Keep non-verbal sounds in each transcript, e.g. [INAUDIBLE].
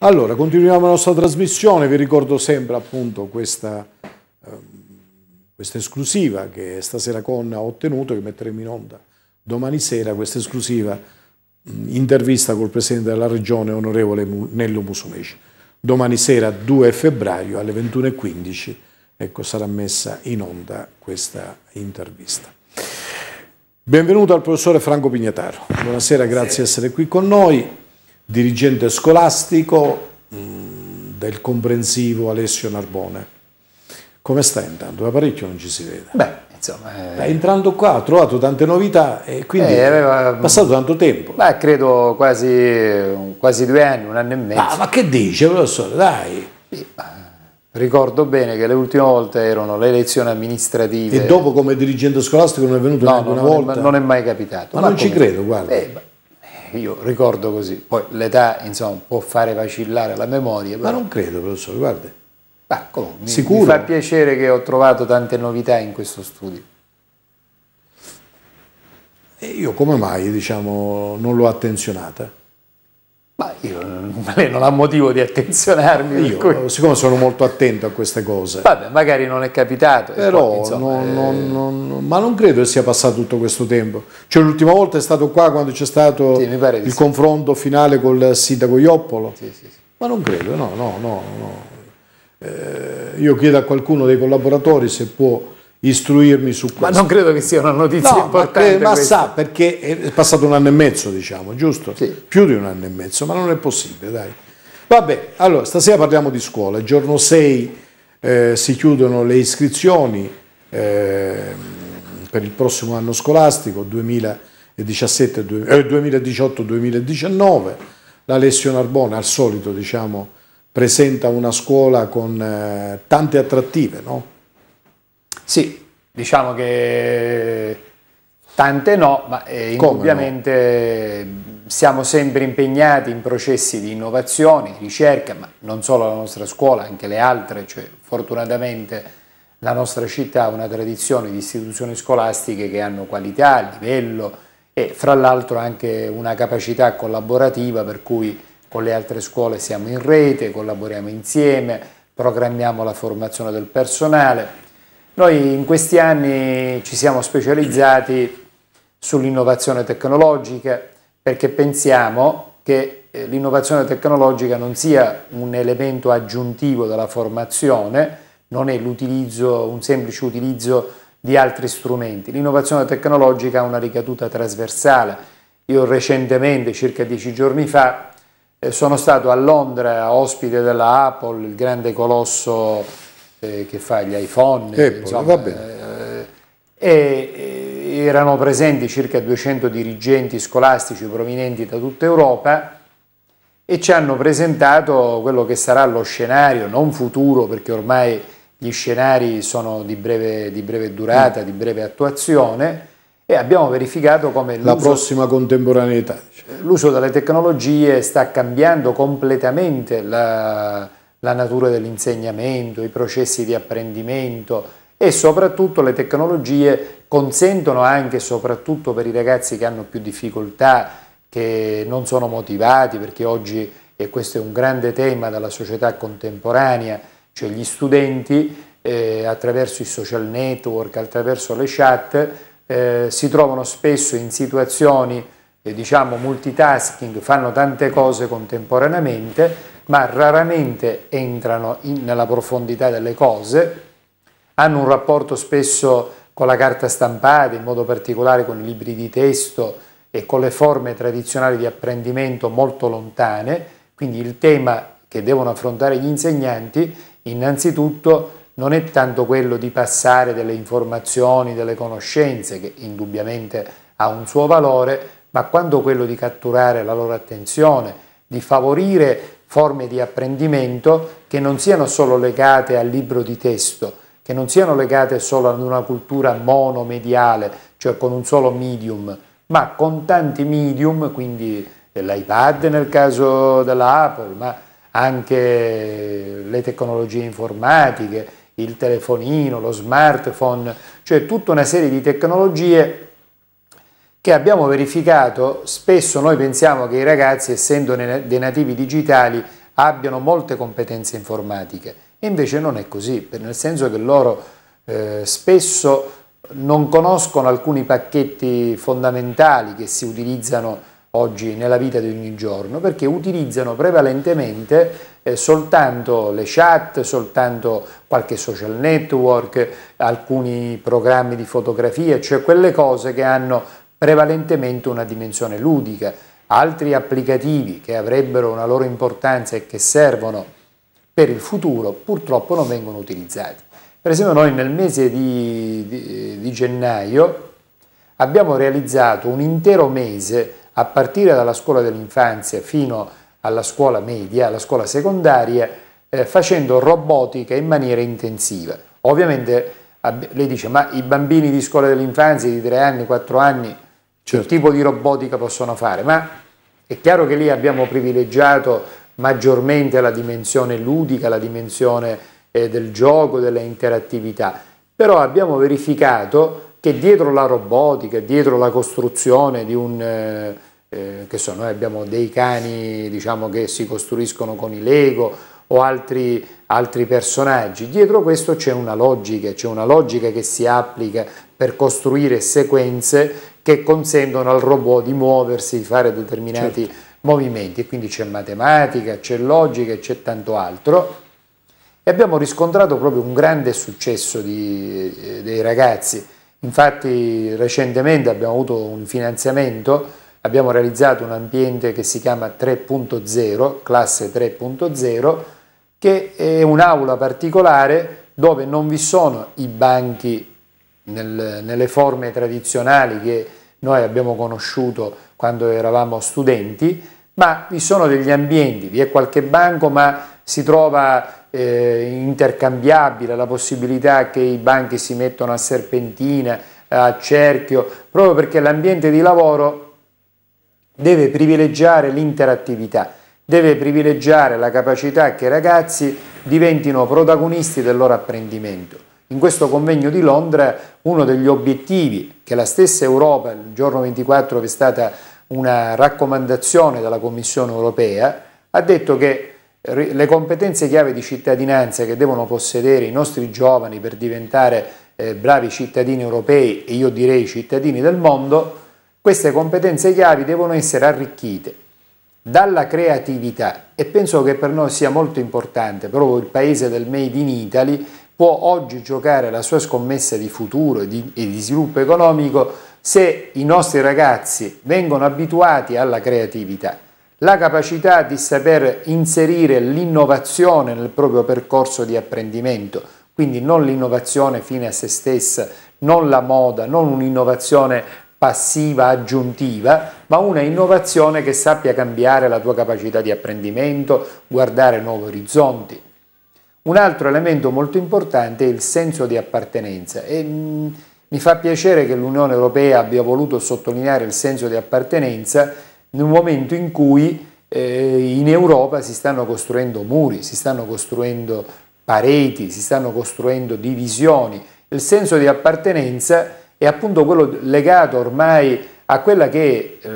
Allora, continuiamo la nostra trasmissione, vi ricordo sempre appunto questa, ehm, questa esclusiva che stasera con ha ottenuto, che metteremo in onda domani sera, questa esclusiva intervista col Presidente della Regione, onorevole Nello Musumeci. Domani sera 2 febbraio alle 21.15 ecco, sarà messa in onda questa intervista. Benvenuto al professore Franco Pignataro. Buonasera, grazie di essere qui con noi dirigente scolastico mm, del comprensivo Alessio Narbone. Come sta intanto? Da parecchio non ci si vede. Beh, insomma... Eh... Entrando qua ha trovato tante novità e quindi eh, aveva... è mm, passato tanto tempo. Beh, credo quasi, quasi, due anni, un anno e mezzo. Ah, ma che dice, professore? Dai! Ricordo bene che le ultime volte erano le elezioni amministrative. E dopo come dirigente scolastico non è venuto no, neanche una non volta? È, non è mai capitato. Ma, ma non come... ci credo, guarda. Eh, io ricordo così, poi l'età insomma, può fare vacillare la memoria. Però... Ma non credo, professore, guarda. Ah, mi, Sicuro. mi fa piacere che ho trovato tante novità in questo studio. E io come mai diciamo, non l'ho attenzionata? Ma io, lei non ha motivo di attenzionarmi. Io, cui... siccome sono molto attento a queste cose. Vabbè, magari non è capitato. Però, poi, insomma, non, eh... non, non, ma non credo che sia passato tutto questo tempo. Cioè, l'ultima volta è stato qua quando c'è stato sì, il sì. confronto finale col sindaco Ioppolo. Sì, ma non credo, no, no, no. no. Eh, io chiedo a qualcuno dei collaboratori se può istruirmi su questo. Ma non credo che sia una notizia no, importante. Ma, ma sa, perché è passato un anno e mezzo, diciamo, giusto? Sì. Più di un anno e mezzo, ma non è possibile, dai. Vabbè, allora, stasera parliamo di scuola. giorno 6 eh, si chiudono le iscrizioni eh, per il prossimo anno scolastico 2017-2018-2019. Eh, L'Alessio Narbone, al solito, diciamo, presenta una scuola con eh, tante attrattive, no? Sì, diciamo che tante no, ma eh, indubbiamente no? siamo sempre impegnati in processi di innovazione, di ricerca, ma non solo la nostra scuola, anche le altre, cioè fortunatamente la nostra città ha una tradizione di istituzioni scolastiche che hanno qualità, livello e fra l'altro anche una capacità collaborativa per cui con le altre scuole siamo in rete, collaboriamo insieme, programmiamo la formazione del personale, noi in questi anni ci siamo specializzati sull'innovazione tecnologica perché pensiamo che eh, l'innovazione tecnologica non sia un elemento aggiuntivo della formazione, non è un semplice utilizzo di altri strumenti. L'innovazione tecnologica ha una ricaduta trasversale. Io recentemente, circa dieci giorni fa, eh, sono stato a Londra ospite della Apple, il grande colosso eh, che fa gli iPhone, Apple, eh, insomma, eh, eh, erano presenti circa 200 dirigenti scolastici provenienti da tutta Europa e ci hanno presentato quello che sarà lo scenario, non futuro perché ormai gli scenari sono di breve, di breve durata, mm. di breve attuazione e abbiamo verificato come la prossima contemporaneità. L'uso delle tecnologie sta cambiando completamente la, la natura dell'insegnamento, i processi di apprendimento e soprattutto le tecnologie consentono anche e soprattutto per i ragazzi che hanno più difficoltà, che non sono motivati, perché oggi, e questo è un grande tema della società contemporanea, cioè gli studenti eh, attraverso i social network, attraverso le chat, eh, si trovano spesso in situazioni, eh, diciamo, multitasking, fanno tante cose contemporaneamente ma raramente entrano in, nella profondità delle cose, hanno un rapporto spesso con la carta stampata, in modo particolare con i libri di testo e con le forme tradizionali di apprendimento molto lontane, quindi il tema che devono affrontare gli insegnanti innanzitutto non è tanto quello di passare delle informazioni, delle conoscenze, che indubbiamente ha un suo valore, ma quanto quello di catturare la loro attenzione, di favorire forme di apprendimento che non siano solo legate al libro di testo, che non siano legate solo ad una cultura monomediale, cioè con un solo medium, ma con tanti medium, quindi l'iPad nel caso dell'Apple, ma anche le tecnologie informatiche, il telefonino, lo smartphone, cioè tutta una serie di tecnologie che abbiamo verificato spesso noi pensiamo che i ragazzi, essendo dei nativi digitali, abbiano molte competenze informatiche. E invece non è così, nel senso che loro eh, spesso non conoscono alcuni pacchetti fondamentali che si utilizzano oggi nella vita di ogni giorno, perché utilizzano prevalentemente eh, soltanto le chat, soltanto qualche social network, alcuni programmi di fotografia, cioè quelle cose che hanno prevalentemente una dimensione ludica, altri applicativi che avrebbero una loro importanza e che servono per il futuro purtroppo non vengono utilizzati. Per esempio noi nel mese di, di, di gennaio abbiamo realizzato un intero mese a partire dalla scuola dell'infanzia fino alla scuola media, alla scuola secondaria, eh, facendo robotica in maniera intensiva. Ovviamente lei dice ma i bambini di scuola dell'infanzia di 3 anni, 4 anni certo. tipo di robotica possono fare, ma è chiaro che lì abbiamo privilegiato maggiormente la dimensione ludica, la dimensione eh, del gioco, della interattività, però abbiamo verificato che dietro la robotica, dietro la costruzione di un... Eh, eh, che so, noi abbiamo dei cani diciamo, che si costruiscono con i Lego o altri, altri personaggi. Dietro questo c'è una logica, c'è una logica che si applica per costruire sequenze che consentono al robot di muoversi, di fare determinati certo. movimenti quindi c'è matematica, c'è logica e c'è tanto altro e abbiamo riscontrato proprio un grande successo di, eh, dei ragazzi. Infatti recentemente abbiamo avuto un finanziamento, abbiamo realizzato un ambiente che si chiama 3.0, classe 3.0, che è un'aula particolare dove non vi sono i banchi nel, nelle forme tradizionali che noi abbiamo conosciuto quando eravamo studenti, ma vi sono degli ambienti, vi è qualche banco, ma si trova eh, intercambiabile la possibilità che i banchi si mettano a serpentina, a cerchio, proprio perché l'ambiente di lavoro deve privilegiare l'interattività, deve privilegiare la capacità che i ragazzi diventino protagonisti del loro apprendimento. In questo convegno di Londra uno degli obiettivi che la stessa Europa, il giorno 24 che è stata una raccomandazione dalla Commissione europea, ha detto che le competenze chiave di cittadinanza che devono possedere i nostri giovani per diventare eh, bravi cittadini europei e io direi cittadini del mondo, queste competenze chiave devono essere arricchite dalla creatività e penso che per noi sia molto importante, proprio il paese del Made in Italy, può oggi giocare la sua scommessa di futuro e di, e di sviluppo economico se i nostri ragazzi vengono abituati alla creatività la capacità di saper inserire l'innovazione nel proprio percorso di apprendimento, quindi non l'innovazione fine a se stessa, non la moda, non un'innovazione passiva aggiuntiva, ma una innovazione che sappia cambiare la tua capacità di apprendimento, guardare nuovi orizzonti, un altro elemento molto importante è il senso di appartenenza e mh, mm, mi fa piacere che l'Unione Europea abbia voluto sottolineare il senso di appartenenza in un momento in cui eh, in Europa si stanno costruendo muri, si stanno costruendo pareti, si stanno costruendo divisioni. Il senso di appartenenza è appunto quello legato ormai a quella che è eh,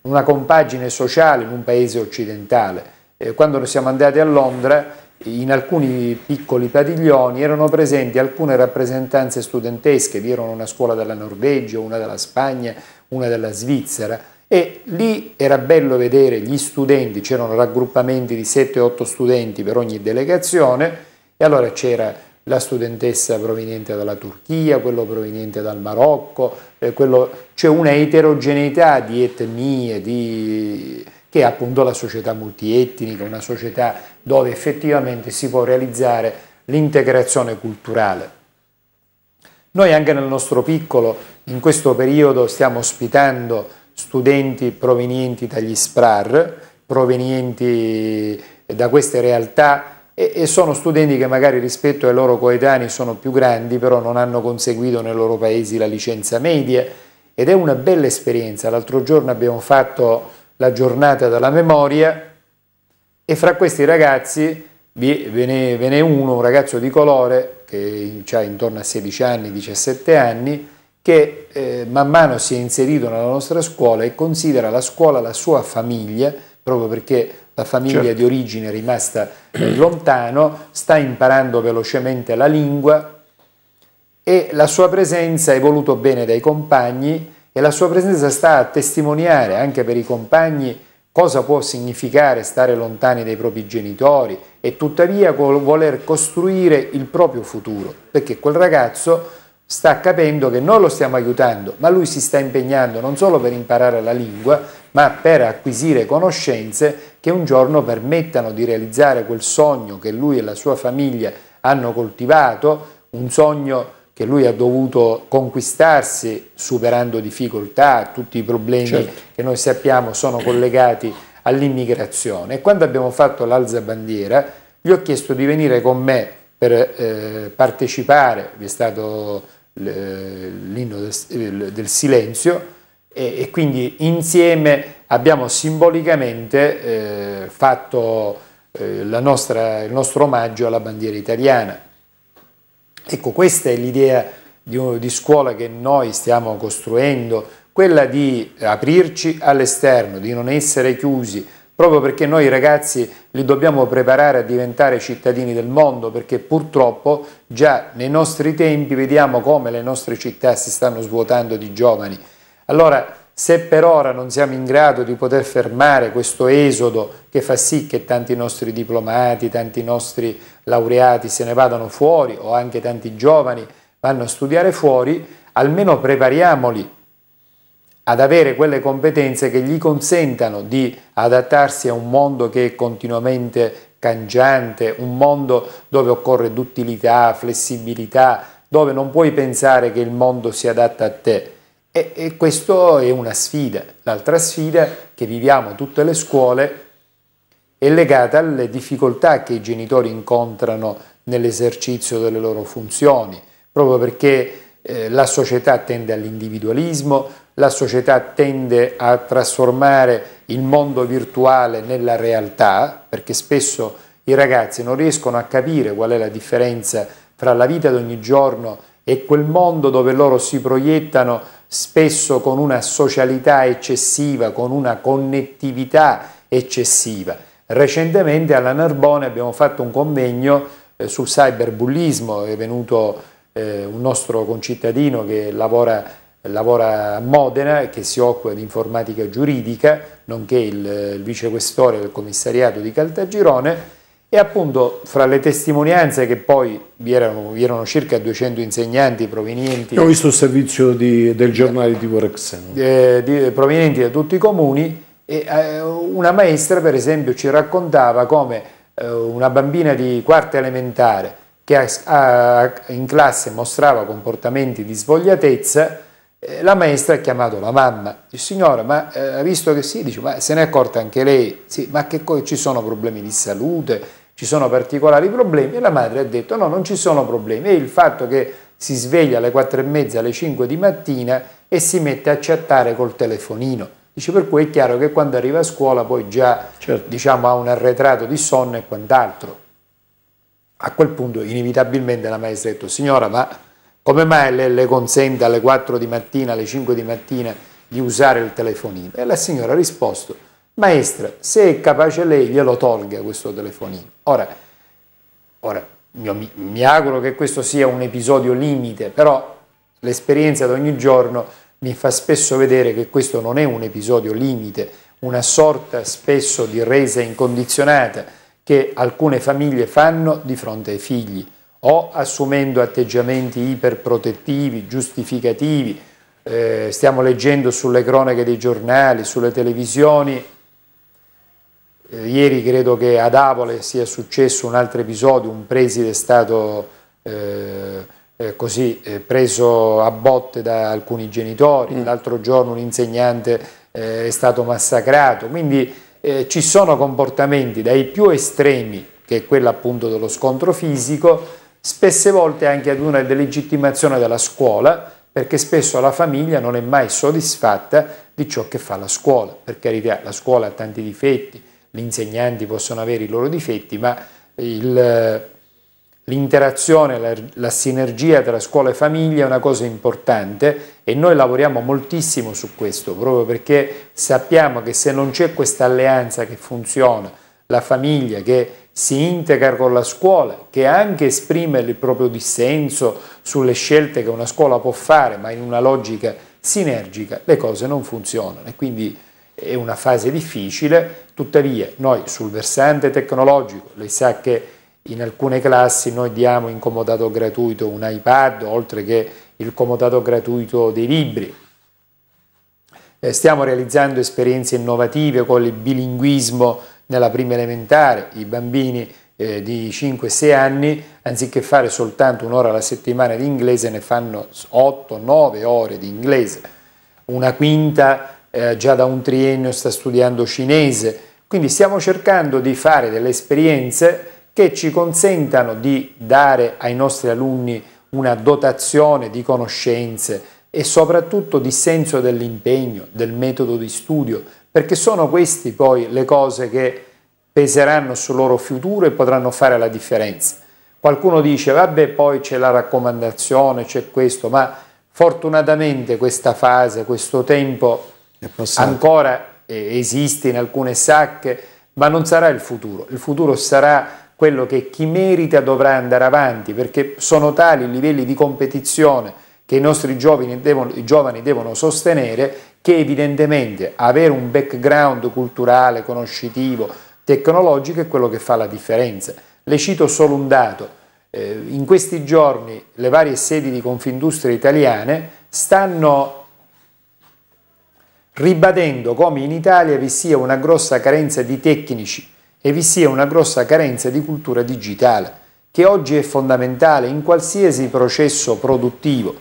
una compagine sociale in un paese occidentale. Eh, quando siamo andati a Londra in alcuni piccoli padiglioni erano presenti alcune rappresentanze studentesche, vi erano una scuola della Norvegia, una della Spagna, una della Svizzera e lì era bello vedere gli studenti, c'erano raggruppamenti di 7-8 studenti per ogni delegazione e allora c'era la studentessa proveniente dalla Turchia, quello proveniente dal Marocco, eh, c'è una eterogeneità di etnie, di che è appunto la società multietnica, una società dove effettivamente si può realizzare l'integrazione culturale. Noi anche nel nostro piccolo in questo periodo stiamo ospitando studenti provenienti dagli SPRAR, provenienti eh, da queste realtà e, sono studenti che magari rispetto ai loro coetanei sono più grandi, però non hanno conseguito nei loro paesi la licenza media ed è una bella esperienza. L'altro giorno abbiamo fatto la giornata della memoria e fra questi ragazzi ve ne, ve ne uno, un ragazzo di colore che ha intorno a 16 anni, 17 anni, che eh, man mano si è inserito nella nostra scuola e considera la scuola la sua famiglia, proprio perché la famiglia certo. di origine è rimasta eh, lontano, sta imparando velocemente la lingua e la sua presenza è voluto bene dai compagni e la sua presenza sta a testimoniare anche per i compagni cosa può significare stare lontani dai propri genitori e tuttavia voler costruire il proprio futuro, perché quel ragazzo sta capendo che noi lo stiamo aiutando, ma lui si sta impegnando non solo per imparare la lingua, ma per acquisire conoscenze che un giorno permettano di realizzare quel sogno che lui e la sua famiglia hanno coltivato, un sogno che lui ha dovuto conquistarsi superando difficoltà, tutti i problemi certo. che noi sappiamo sono collegati all'immigrazione. quando abbiamo fatto l'alza bandiera, gli ho chiesto di venire con me per eh, partecipare, vi è stato l'inno del, del, silenzio e, e, quindi insieme abbiamo simbolicamente eh, fatto eh, nostra, il nostro omaggio alla bandiera italiana. Ecco, questa è l'idea di, di scuola che noi stiamo costruendo, quella di aprirci all'esterno, di non essere chiusi, proprio perché noi ragazzi li dobbiamo preparare a diventare cittadini del mondo, perché purtroppo già nei nostri tempi vediamo come le nostre città si stanno svuotando di giovani. Allora se per ora non siamo in grado di poter fermare questo esodo che fa sì che tanti nostri diplomati, tanti nostri laureati se ne vadano fuori o anche tanti giovani vanno a studiare fuori, almeno prepariamoli ad avere quelle competenze che gli consentano di adattarsi a un mondo che è continuamente cangiante, un mondo dove occorre duttilità, flessibilità, dove non puoi pensare che il mondo si adatta a te, e, e questa è una sfida. L'altra sfida che viviamo tutte le scuole è legata alle difficoltà che i genitori incontrano nell'esercizio delle loro funzioni, proprio perché eh, la società tende all'individualismo, la società tende a trasformare il mondo virtuale nella realtà, perché spesso i ragazzi non riescono a capire qual è la differenza tra la vita di ogni giorno e quel mondo dove loro si proiettano spesso con una socialità eccessiva, con una connettività eccessiva. Recentemente alla Narbona abbiamo fatto un convegno eh, sul cyberbullismo, è venuto eh, un nostro concittadino che lavora, lavora, a Modena e che si occupa di informatica giuridica, nonché il, il vicequestore del commissariato di Caltagirone, e appunto fra le testimonianze che poi vi erano, vi erano circa 200 insegnanti provenienti... Io ho visto il servizio di, del giornale di Vorexen. Eh, provenienti da tutti i comuni e eh, una maestra per esempio ci raccontava come eh, una bambina di quarta elementare che a, a, in classe mostrava comportamenti di svogliatezza, eh, la maestra ha chiamato la mamma, dice signora ma eh, ha visto che sì, dice ma se ne è accorta anche lei, sì ma che ci sono problemi di salute ci sono particolari problemi e la madre ha detto no, non ci sono problemi. E il fatto che si sveglia alle 4 e mezza, alle 5 di mattina e si mette a chattare col telefonino. Dice per cui è chiaro che quando arriva a scuola poi già certo. diciamo, ha un arretrato di sonno e quant'altro. A quel punto inevitabilmente la maestra ha detto signora ma come mai le, le consente alle 4 di mattina, alle 5 di mattina di usare il telefonino? E la signora ha risposto Maestra, se è capace lei, glielo tolga questo telefonino. Ora, ora mi, mi auguro che questo sia un episodio limite, però l'esperienza di ogni giorno mi fa spesso vedere che questo non è un episodio limite, una sorta spesso di resa incondizionata che alcune famiglie fanno di fronte ai figli, o assumendo atteggiamenti iperprotettivi, giustificativi, eh, stiamo leggendo sulle cronache dei giornali, sulle televisioni, eh, ieri credo che ad Avole sia successo un altro episodio, un preside è stato eh, eh, così eh, preso a botte da alcuni genitori, mm. l'altro giorno un insegnante eh, è stato massacrato, quindi eh, ci sono comportamenti dai più estremi, che è quello appunto dello scontro fisico, spesse volte anche ad una delegittimazione della scuola, perché spesso la famiglia non è mai soddisfatta di ciò che fa la scuola. Per carità, la scuola ha tanti difetti, gli insegnanti possono avere i loro difetti, ma il, eh, l'interazione, la, la, sinergia tra scuola e famiglia è una cosa importante e noi lavoriamo moltissimo su questo, proprio perché sappiamo che se non c'è questa alleanza che funziona, la famiglia che si integra con la scuola, che anche esprime il proprio dissenso sulle scelte che una scuola può fare, ma in una logica sinergica, le cose non funzionano. E quindi è una fase difficile, tuttavia noi sul versante tecnologico, lei sa che in alcune classi noi diamo in comodato gratuito un iPad, oltre che il comodato gratuito dei libri. Eh, stiamo realizzando esperienze innovative con il bilinguismo nella prima elementare, i bambini eh, di 5-6 anni, anziché fare soltanto un'ora alla settimana di inglese, ne fanno 8-9 ore di inglese, una quinta eh, già da un triennio sta studiando cinese, quindi stiamo cercando di fare delle esperienze che ci consentano di dare ai nostri alunni una dotazione di conoscenze e soprattutto di senso dell'impegno, del metodo di studio, perché sono queste poi le cose che peseranno sul loro futuro e potranno fare la differenza. Qualcuno dice, vabbè, poi c'è la raccomandazione, c'è questo, ma fortunatamente questa fase, questo tempo ancora eh, esiste in alcune sacche, ma non sarà il futuro. Il futuro sarà quello che chi merita dovrà andare avanti, perché sono tali i livelli di competizione che i nostri giovani devono, giovani devono sostenere che evidentemente avere un background culturale, conoscitivo, tecnologico è quello che fa la differenza. Le cito solo un dato. Eh, in questi giorni le varie sedi di Confindustria italiane stanno ribadendo come in Italia vi sia una grossa carenza di tecnici e vi sia una grossa carenza di cultura digitale, che oggi è fondamentale in qualsiasi processo produttivo.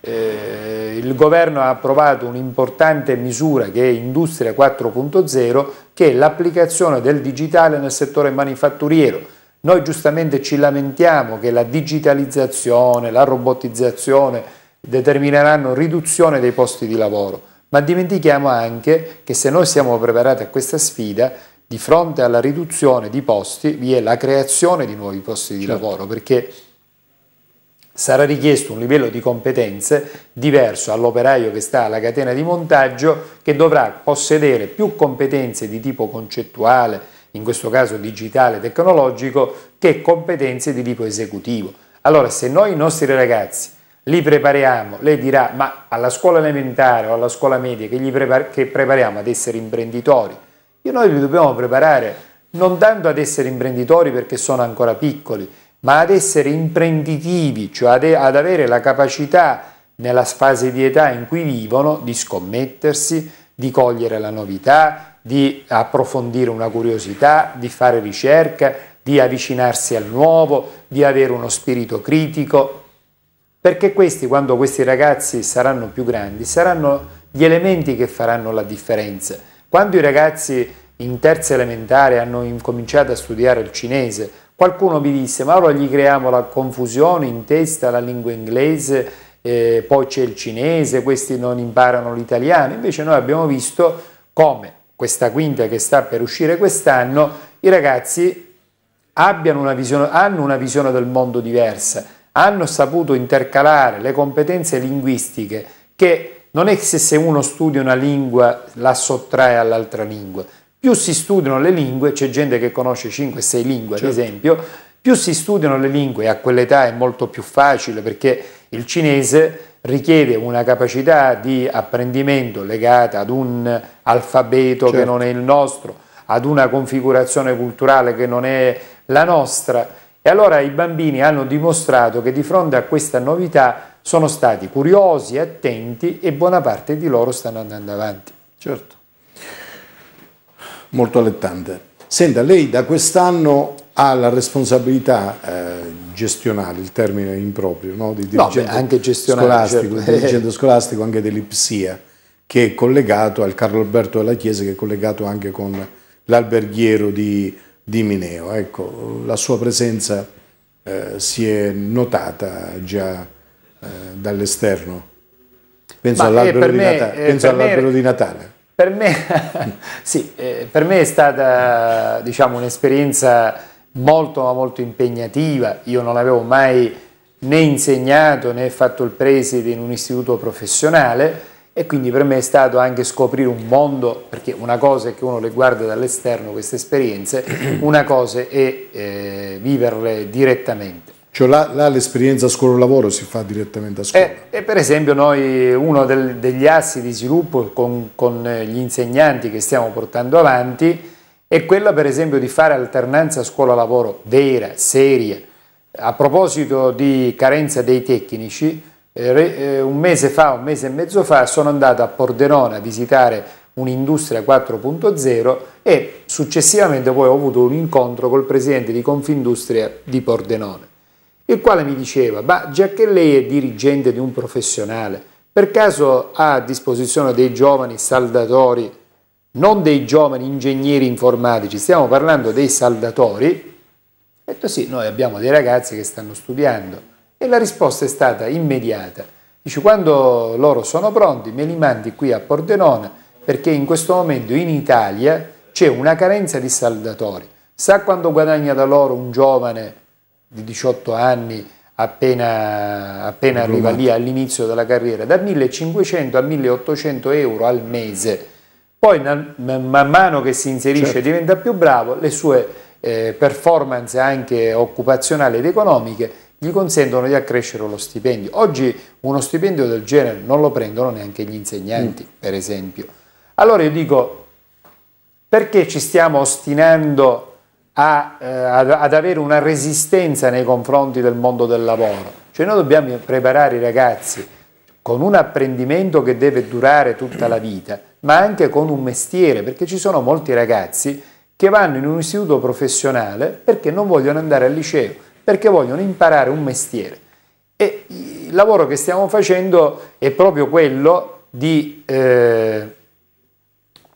Eh, il governo ha approvato un'importante misura che è Industria 4.0, che è l'applicazione del digitale nel settore manifatturiero. Noi giustamente ci lamentiamo che la digitalizzazione, la robotizzazione determineranno riduzione dei posti di lavoro ma dimentichiamo anche che se noi siamo preparati a questa sfida, di fronte alla riduzione di posti vi è la creazione di nuovi posti certo. di lavoro, perché sarà richiesto un livello di competenze diverso all'operaio che sta alla catena di montaggio che dovrà possedere più competenze di tipo concettuale, in questo caso digitale, tecnologico, che competenze di tipo esecutivo. Allora, se noi i nostri ragazzi li prepariamo, lei dirà, ma alla scuola elementare o alla scuola media che, prepar che prepariamo ad essere imprenditori? Io noi li dobbiamo preparare non tanto ad essere imprenditori perché sono ancora piccoli, ma ad essere imprenditivi, cioè ad, ad avere la capacità nella fase di età in cui vivono di scommettersi, di cogliere la novità, di approfondire una curiosità, di fare ricerca, di avvicinarsi al nuovo, di avere uno spirito critico, perché questi, quando questi ragazzi saranno più grandi, saranno gli elementi che faranno la differenza. Quando i ragazzi in terza elementare hanno incominciato a studiare il cinese, qualcuno mi disse ma ora gli creiamo la confusione in testa, la lingua inglese, eh, poi c'è il cinese, questi non imparano l'italiano, invece noi abbiamo visto come questa quinta che sta per uscire quest'anno, i ragazzi una visione, hanno una visione del mondo diversa hanno saputo intercalare le competenze linguistiche che non è che se uno studia una lingua la sottrae all'altra lingua, più si studiano le lingue, c'è gente che conosce 5-6 lingue certo. ad esempio, più si studiano le lingue e a quell'età è molto più facile perché il cinese richiede una capacità di apprendimento legata ad un alfabeto certo. che non è il nostro, ad una configurazione culturale che non è la nostra e allora i bambini hanno dimostrato che di fronte a questa novità sono stati curiosi, attenti e buona parte di loro stanno andando avanti. Certo, molto allettante. Senta, lei da quest'anno ha la responsabilità eh, gestionale, il termine è improprio, no? di dirigente, no, beh, anche scolastico, certo. dirigente scolastico anche dell'Ipsia, che è collegato al Carlo Alberto della Chiesa, che è collegato anche con l'alberghiero di di Mineo. Ecco, la sua presenza eh, si è notata già eh, dall'esterno. Penso eh, all'albero, di, Nata eh, all di, Natale. Per me, [LAUGHS] sì, eh, per me è stata diciamo, un'esperienza molto molto impegnativa. Io non avevo mai né insegnato né fatto il preside in un istituto professionale e quindi per me è stato anche scoprire un mondo, perché una cosa è che uno le guarda dall'esterno queste esperienze, [CLEARS THROAT] una cosa è eh, viverle direttamente. Cioè là, là l'esperienza scuola-lavoro si fa direttamente a scuola. E, eh, e per esempio noi uno del, degli assi di sviluppo con, con eh, gli insegnanti che stiamo portando avanti è quella per esempio di fare alternanza scuola-lavoro vera, seria. A proposito di carenza dei tecnici, eh, eh, un mese fa, un mese e mezzo fa, sono andato a Pordenone a visitare un'industria 4.0 e successivamente poi ho avuto un incontro col presidente di Confindustria di Pordenone, il quale mi diceva, ma già che lei è dirigente di un professionale, per caso ha a disposizione dei giovani saldatori, non dei giovani ingegneri informatici, stiamo parlando dei saldatori? Ho detto sì, noi abbiamo dei ragazzi che stanno studiando e la risposta è stata immediata. Dice, quando loro sono pronti me li mandi qui a Pordenone perché in questo momento in Italia c'è una carenza di saldatori. Sa quando guadagna da loro un giovane di 18 anni appena, appena arriva lì all'inizio della carriera? Da 1500 a 1800 euro al mese. Poi man mano che si inserisce e certo. diventa più bravo, le sue eh, performance anche occupazionali ed economiche gli consentono di accrescere lo stipendio. Oggi uno stipendio del genere non lo prendono neanche gli insegnanti, mm. per esempio. Allora io dico, perché ci stiamo ostinando a, eh, ad, ad avere una resistenza nei confronti del mondo del lavoro? Cioè noi dobbiamo preparare i ragazzi con un apprendimento che deve durare tutta la vita, ma anche con un mestiere, perché ci sono molti ragazzi che vanno in un istituto professionale perché non vogliono andare al liceo perché vogliono imparare un mestiere. E il lavoro che stiamo facendo è proprio quello di eh,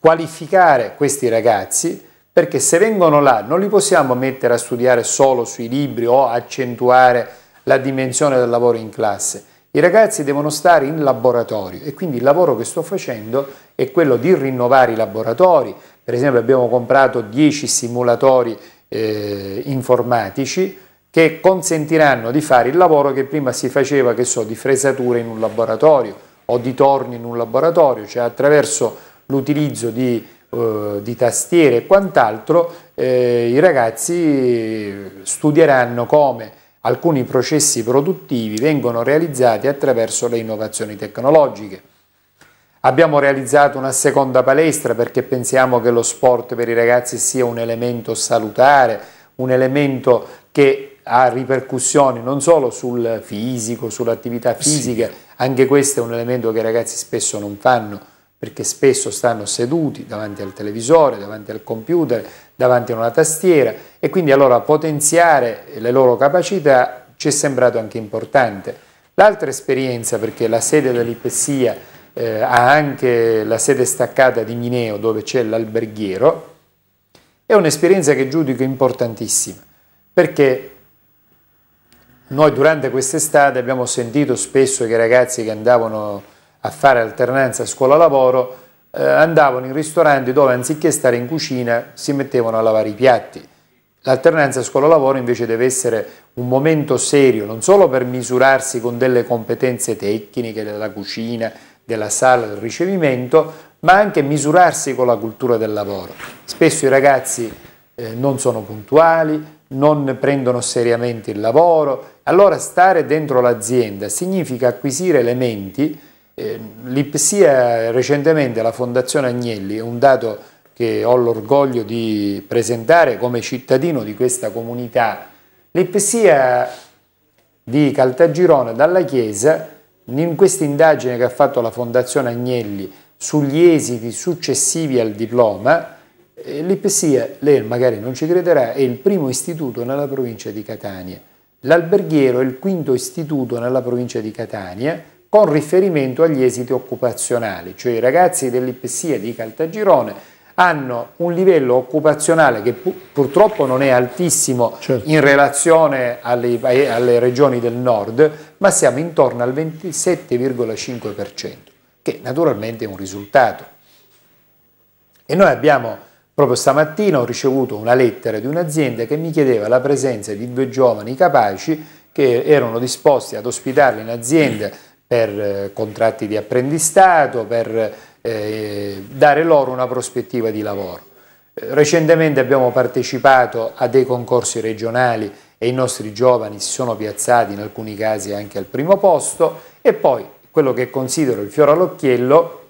qualificare questi ragazzi perché se vengono là non li possiamo mettere a studiare solo sui libri o accentuare la dimensione del lavoro in classe. I ragazzi devono stare in laboratorio e quindi il lavoro che sto facendo è quello di rinnovare i laboratori. Per esempio abbiamo comprato 10 simulatori eh, informatici che consentiranno di fare il lavoro che prima si faceva, che so, di fresatura in un laboratorio o di torni in un laboratorio, cioè attraverso l'utilizzo di, eh, di, tastiere e quant'altro eh, i ragazzi studieranno come alcuni processi produttivi vengono realizzati attraverso le innovazioni tecnologiche. Abbiamo realizzato una seconda palestra perché pensiamo che lo sport per i ragazzi sia un elemento salutare, un elemento che ha ripercussioni non solo sul fisico, sull'attività fisica, sì. anche questo è un elemento che i ragazzi spesso non fanno perché spesso stanno seduti davanti al televisore, davanti al computer, davanti a una tastiera e quindi allora potenziare le loro capacità ci è sembrato anche importante. L'altra esperienza, perché la sede dell'Ipessia eh, ha anche la sede staccata di Mineo dove c'è l'alberghiero, è un'esperienza che giudico importantissima, perché noi durante quest'estate abbiamo sentito spesso che i ragazzi che andavano a fare alternanza scuola-lavoro eh, andavano in ristoranti dove anziché stare in cucina si mettevano a lavare i piatti. L'alternanza scuola-lavoro invece deve essere un momento serio, non solo per misurarsi con delle competenze tecniche della cucina, della sala, del ricevimento, ma anche misurarsi con la cultura del lavoro. Spesso i ragazzi eh, non sono puntuali, non prendono seriamente il lavoro, allora stare dentro l'azienda significa acquisire elementi, eh, l'IPSIA recentemente, la Fondazione Agnelli, è un dato che ho l'orgoglio di presentare come cittadino di questa comunità, l'IPSIA di Caltagirone dalla Chiesa, in questa indagine che ha fatto la Fondazione Agnelli sugli esiti successivi al diploma, eh, l'IPSIA, lei magari non ci crederà, è il primo istituto nella provincia di Catania L'alberghiero è il quinto istituto nella provincia di Catania con riferimento agli esiti occupazionali, cioè i ragazzi dell'Ipessia di Caltagirone hanno un livello occupazionale che pur, purtroppo non è altissimo certo. in relazione alle, alle, regioni del nord, ma siamo intorno al 27,5%, che naturalmente è un risultato. E noi abbiamo Proprio stamattina ho ricevuto una lettera di un'azienda che mi chiedeva la presenza di due giovani capaci che erano disposti ad ospitarli in azienda per eh, contratti di apprendistato, per eh, dare loro una prospettiva di lavoro. Eh, recentemente abbiamo partecipato a dei concorsi regionali e i nostri giovani si sono piazzati in alcuni casi anche al primo posto e poi quello che considero il fiore all'occhiello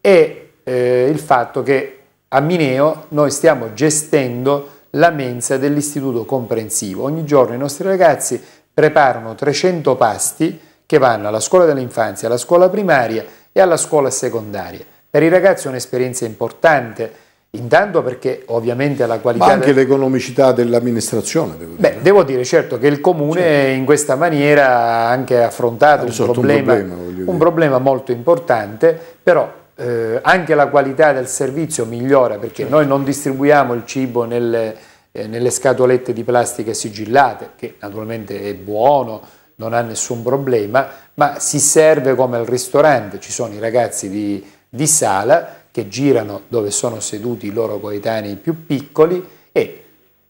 è eh, il fatto che a Mineo noi stiamo gestendo la mensa dell'istituto comprensivo. Ogni giorno i nostri ragazzi preparano 300 pasti che vanno alla scuola dell'infanzia, alla scuola primaria e alla scuola secondaria. Per i ragazzi è un'esperienza importante, intanto perché ovviamente la qualità... Ma anche del... l'economicità dell'amministrazione, devo dire. Beh, devo dire certo che il comune certo. in questa maniera ha anche affrontato ha un, problema, un, problema, un problema molto importante, però eh, anche la qualità del servizio migliora perché certo. noi non distribuiamo il cibo nelle, eh, nelle scatolette di plastica sigillate, che naturalmente è buono, non ha nessun problema, ma si serve come al ristorante, ci sono i ragazzi di, di sala che girano dove sono seduti i loro coetanei più piccoli e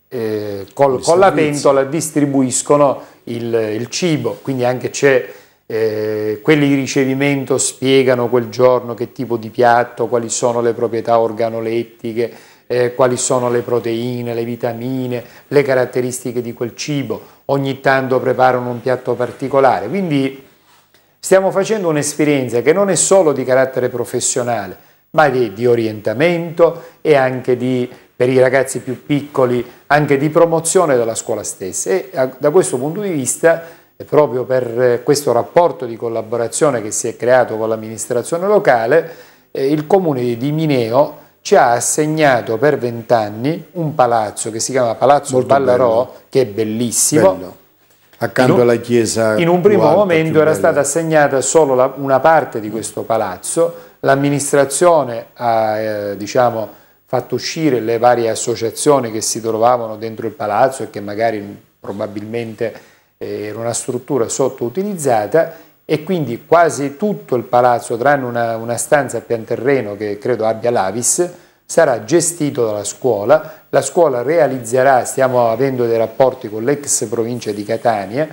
eh, col, con la pentola distribuiscono il, il cibo, quindi anche c'è eh, quelli di ricevimento spiegano quel giorno che tipo di piatto, quali sono le proprietà organolettiche, eh, quali sono le proteine, le vitamine, le caratteristiche di quel cibo, ogni tanto preparano un piatto particolare. Quindi stiamo facendo un'esperienza che non è solo di carattere professionale, ma di, di orientamento e anche di, per i ragazzi più piccoli, anche di promozione della scuola stessa. E a, da questo punto di vista proprio per eh, questo rapporto di collaborazione che si è creato con l'amministrazione locale, eh, il comune di Mineo ci ha assegnato per vent'anni un palazzo che si chiama Palazzo Molto Ballarò, bello. che è bellissimo. Bello. Accanto un, alla chiesa. In un primo alta, momento era stata assegnata solo la, una parte di questo palazzo, l'amministrazione ha eh, diciamo, fatto uscire le varie associazioni che si trovavano dentro il palazzo e che magari probabilmente eh, era una struttura sottoutilizzata e quindi quasi tutto il palazzo, tranne una, una stanza a pian terreno che credo abbia l'Avis, sarà gestito dalla scuola. La scuola realizzerà, stiamo avendo dei rapporti con l'ex provincia di Catania,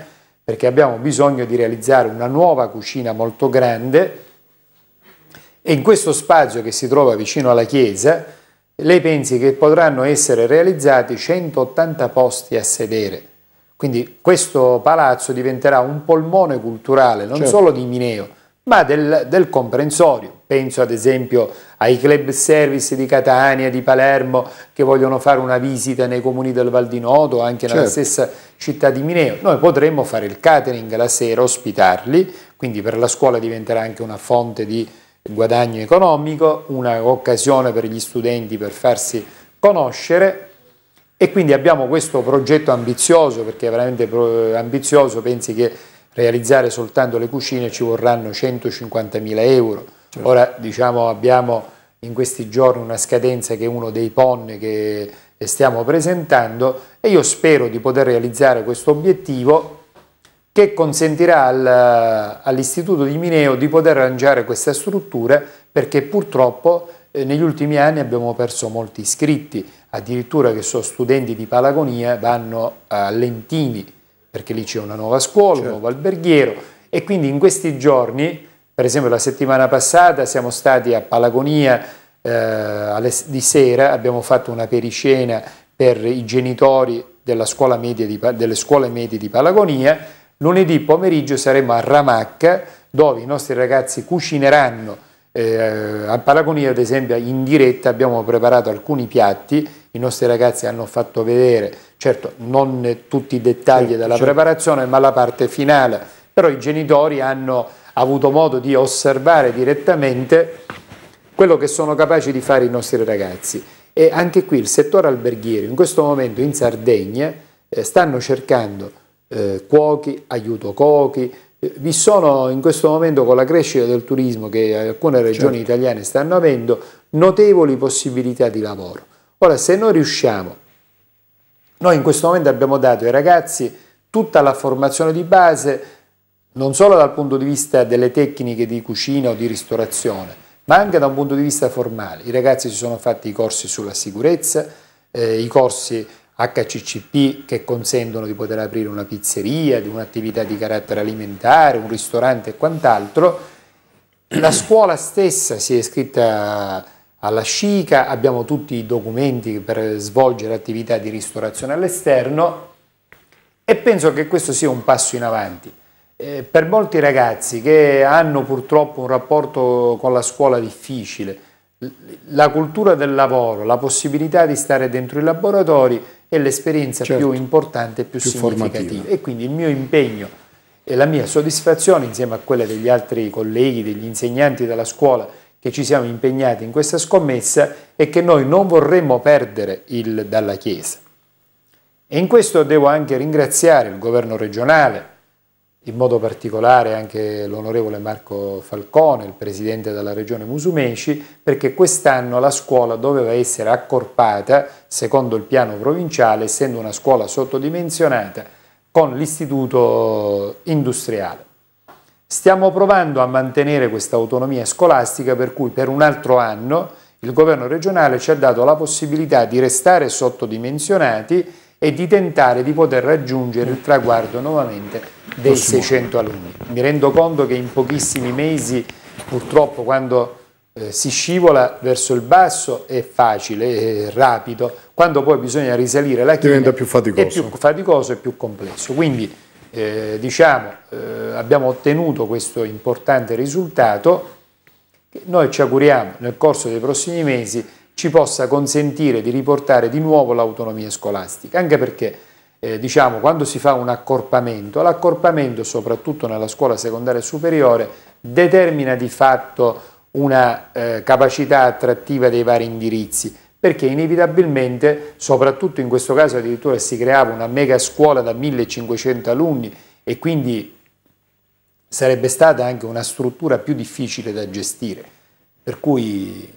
perché abbiamo bisogno di realizzare una nuova cucina molto grande e in questo spazio che si trova vicino alla chiesa, lei pensi che potranno essere realizzati 180 posti a sedere quindi questo palazzo diventerà un polmone culturale non certo. solo di Mineo, ma del, del, comprensorio. Penso ad esempio ai club service di Catania, di Palermo, che vogliono fare una visita nei comuni del Val di Noto, anche nella certo. stessa città di Mineo. Noi potremmo fare il catering la sera, ospitarli, quindi per la scuola diventerà anche una fonte di guadagno economico, un'occasione per gli studenti per farsi conoscere, e quindi abbiamo questo progetto ambizioso, perché è veramente ambizioso, pensi che realizzare soltanto le cucine ci vorranno 150.000 euro. Certo. Ora diciamo abbiamo in questi giorni una scadenza che è uno dei PON che stiamo presentando e io spero di poter realizzare questo obiettivo che consentirà al, all'Istituto di Mineo di poter arrangiare questa struttura perché purtroppo eh, negli ultimi anni abbiamo perso molti iscritti addirittura che sono studenti di Palagonia, vanno a Lentini, perché lì c'è una nuova scuola, certo. un nuovo alberghiero, e quindi in questi giorni, per esempio la settimana passata siamo stati a Palagonia eh, di sera, abbiamo fatto una pericena per i genitori scuola di, delle scuole medie di Palagonia, lunedì pomeriggio saremo a Ramacca dove i nostri ragazzi cucineranno eh, a Palagonia ad esempio in diretta abbiamo preparato alcuni piatti i nostri ragazzi hanno fatto vedere, certo non tutti i dettagli della certo. preparazione, ma la parte finale, però i genitori hanno avuto modo di osservare direttamente quello che sono capaci di fare i nostri ragazzi. E anche qui il settore alberghiero, in questo momento in Sardegna, eh, stanno cercando eh, cuochi, aiuto cuochi, eh, vi sono in questo momento con la crescita del turismo che alcune regioni certo. italiane stanno avendo notevoli possibilità di lavoro. Ora, se noi riusciamo, noi in questo momento abbiamo dato ai ragazzi tutta la formazione di base, non solo dal punto di vista delle tecniche di cucina o di ristorazione, ma anche da un punto di vista formale. I ragazzi si sono fatti i corsi sulla sicurezza, eh, i corsi HCCP che consentono di poter aprire una pizzeria, di un'attività di carattere alimentare, un ristorante e quant'altro. La scuola stessa si è iscritta A alla Scica, abbiamo tutti i documenti per svolgere attività di ristorazione all'esterno e penso che questo sia un passo in avanti. Eh, per molti ragazzi che hanno purtroppo un rapporto con la scuola difficile, la cultura del lavoro, la possibilità di stare dentro i laboratori è l'esperienza certo, più importante e più, più significativa. Formativa. E quindi il mio impegno e la mia soddisfazione insieme a quella degli altri colleghi, degli insegnanti della scuola che ci siamo impegnati in questa scommessa e che noi non vorremmo perdere il, dalla Chiesa. E in questo devo anche ringraziare il governo regionale, in modo particolare anche l'onorevole Marco Falcone, il presidente della regione Musumeci, perché quest'anno la scuola doveva essere accorpata, secondo il piano provinciale, essendo una scuola sottodimensionata, con l'istituto industriale. Stiamo provando a mantenere questa autonomia scolastica per cui per un altro anno il governo regionale ci ha dato la possibilità di restare sottodimensionati e di tentare di poter raggiungere il traguardo nuovamente dei 600 alunni. Mi rendo conto che in pochissimi mesi purtroppo quando eh, si scivola verso il basso è facile, è rapido, quando poi bisogna risalire la china diventa più faticoso. è più faticoso e più complesso. Quindi eh, diciamo, eh, abbiamo ottenuto questo importante risultato che noi ci auguriamo nel corso dei prossimi mesi ci possa consentire di riportare di nuovo l'autonomia scolastica, anche perché eh, diciamo, quando si fa un accorpamento, l'accorpamento soprattutto nella scuola secondaria superiore determina di fatto una eh, capacità attrattiva dei vari indirizzi, perché inevitabilmente, soprattutto in questo caso addirittura si creava una mega scuola da 1500 alunni e quindi sarebbe stata anche una struttura più difficile da gestire, per cui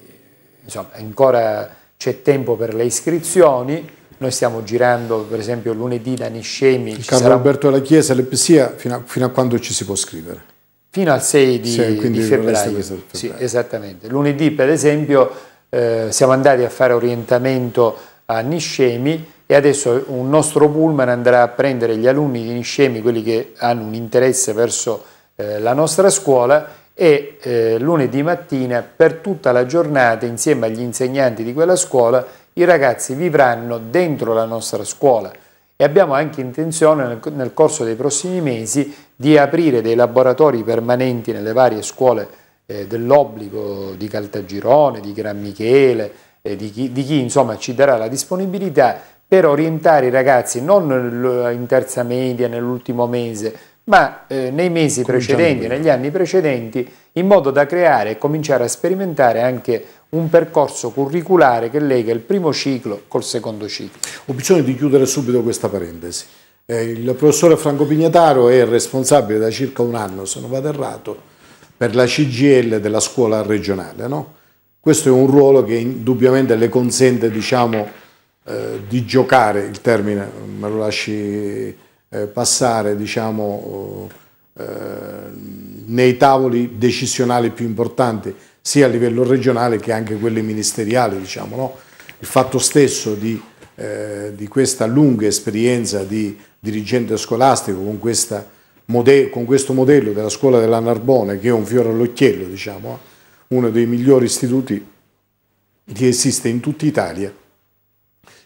insomma, ancora c'è tempo per le iscrizioni, noi stiamo girando per esempio lunedì da Niscemi. Il Carlo sarà... Alberto della Chiesa, l'Episia, fino fino a quando ci si può scrivere? Fino al 6 di, sì, di febbraio. Sì, esattamente. Lunedì per esempio eh, siamo andati a fare orientamento a Niscemi e adesso un nostro pullman andrà a prendere gli alunni di Niscemi, quelli che hanno un interesse verso eh, la nostra scuola e eh, lunedì mattina per tutta la giornata insieme agli insegnanti di quella scuola i ragazzi vivranno dentro la nostra scuola e abbiamo anche intenzione nel, nel corso dei prossimi mesi di aprire dei laboratori permanenti nelle varie scuole eh, dell'obbligo di Caltagirone, di Gran Michele, eh, di, chi, di chi insomma ci darà la disponibilità per orientare i ragazzi non in terza media, nell'ultimo mese, ma eh, nei mesi precedenti, negli anni precedenti, in modo da creare e cominciare a sperimentare anche un percorso curriculare che lega il primo ciclo col secondo ciclo. Ho bisogno di chiudere subito questa parentesi. Eh, il professore Franco Pignataro è responsabile da circa un anno, se non vado errato, per la CGL della scuola regionale. No? Questo è un ruolo che indubbiamente le consente diciamo, eh, di giocare, il termine me lo lasci eh, passare, diciamo, eh, nei tavoli decisionali più importanti, sia a livello regionale che anche quelli ministeriali. Diciamo, no? Il fatto stesso di, eh, di, questa lunga esperienza di dirigente scolastico con questa con questo modello della scuola della Narbona, che è un fiore all'occhiello, diciamo, uno dei migliori istituti che esiste in tutta Italia,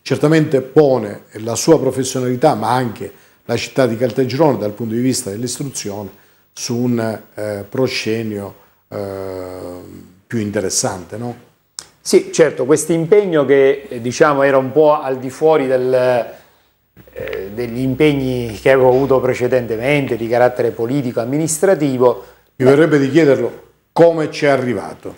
certamente pone la sua professionalità, ma anche la città di Caltagirone dal punto di vista dell'istruzione, su un eh, proscenio eh, più interessante. No? Sì, certo, questo impegno che eh, diciamo era un po' al di fuori del eh, degli impegni che avevo avuto precedentemente di carattere politico-amministrativo. Mi verrebbe di chiederlo come ci è arrivato.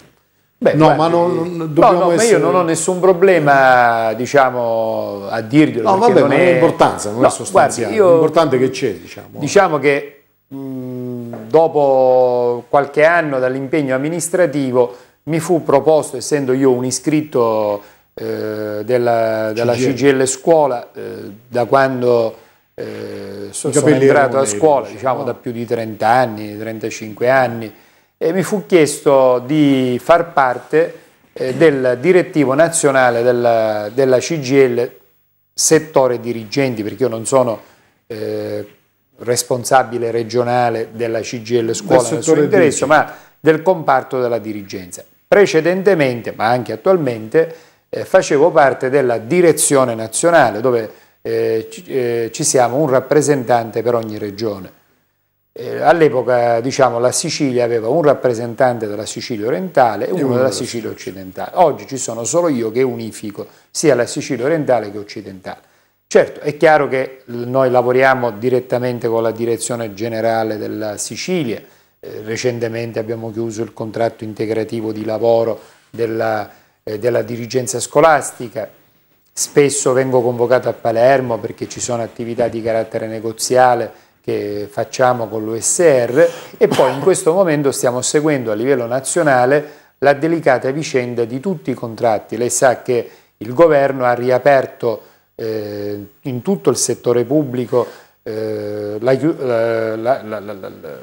Beh, no, guardi, ma non, non dobbiamo no, no, essere... io non ho nessun problema, diciamo, a dirglielo. No, vabbè, non è importanza, non no, è sostanziale. Guardi, io... L'importante è che c'è, diciamo. Diciamo che mh, mm, dopo qualche anno dall'impegno amministrativo mi fu proposto, essendo io un iscritto eh, della, della CGL. Scuola eh, da quando eh, sono entrato a scuola, dice, diciamo no? da più di 30 anni, 35 anni, e mi fu chiesto di far parte eh, del direttivo nazionale della, della, CGL settore dirigenti, perché io non sono responsabile regionale della CGL Scuola nel suo indirizzo, ma del comparto della dirigenza. Precedentemente, ma anche attualmente, eh, facevo parte della direzione nazionale dove eh, ci, eh, ci, siamo un rappresentante per ogni regione. Eh, all'epoca diciamo, la Sicilia aveva un rappresentante della Sicilia orientale e uno, della Sicilia occidentale. Oggi ci sono solo io che unifico sia la Sicilia orientale che occidentale. Certo, è chiaro che noi lavoriamo direttamente con la direzione generale della Sicilia, eh, recentemente abbiamo chiuso il contratto integrativo di lavoro della Sicilia, eh, della dirigenza scolastica, spesso vengo convocato a Palermo perché ci sono attività di carattere negoziale che facciamo con l'USR e poi in questo momento stiamo seguendo a livello nazionale la delicata vicenda di tutti i contratti. Lei sa che il governo ha riaperto eh, in tutto il settore pubblico eh, la, la, la,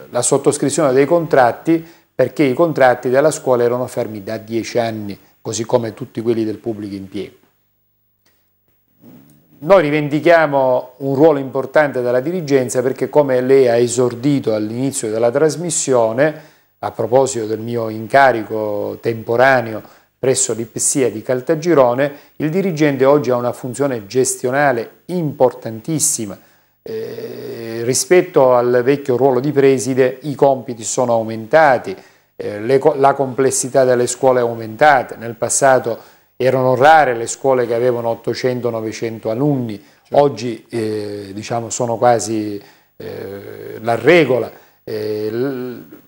la, sottoscrizione dei contratti perché i contratti della scuola erano fermi da dieci anni così come tutti quelli del pubblico impiego. Noi rivendichiamo un ruolo importante dalla dirigenza perché come lei ha esordito all'inizio della trasmissione, a proposito del mio incarico temporaneo presso l'IPSIA di Caltagirone, il dirigente oggi ha una funzione gestionale importantissima. Eh, rispetto al vecchio ruolo di preside i compiti sono aumentati, eh, le, la complessità delle scuole è aumentata, nel passato erano rare le scuole che avevano 800-900 alunni, certo. oggi eh, diciamo, sono quasi eh, la regola. Eh,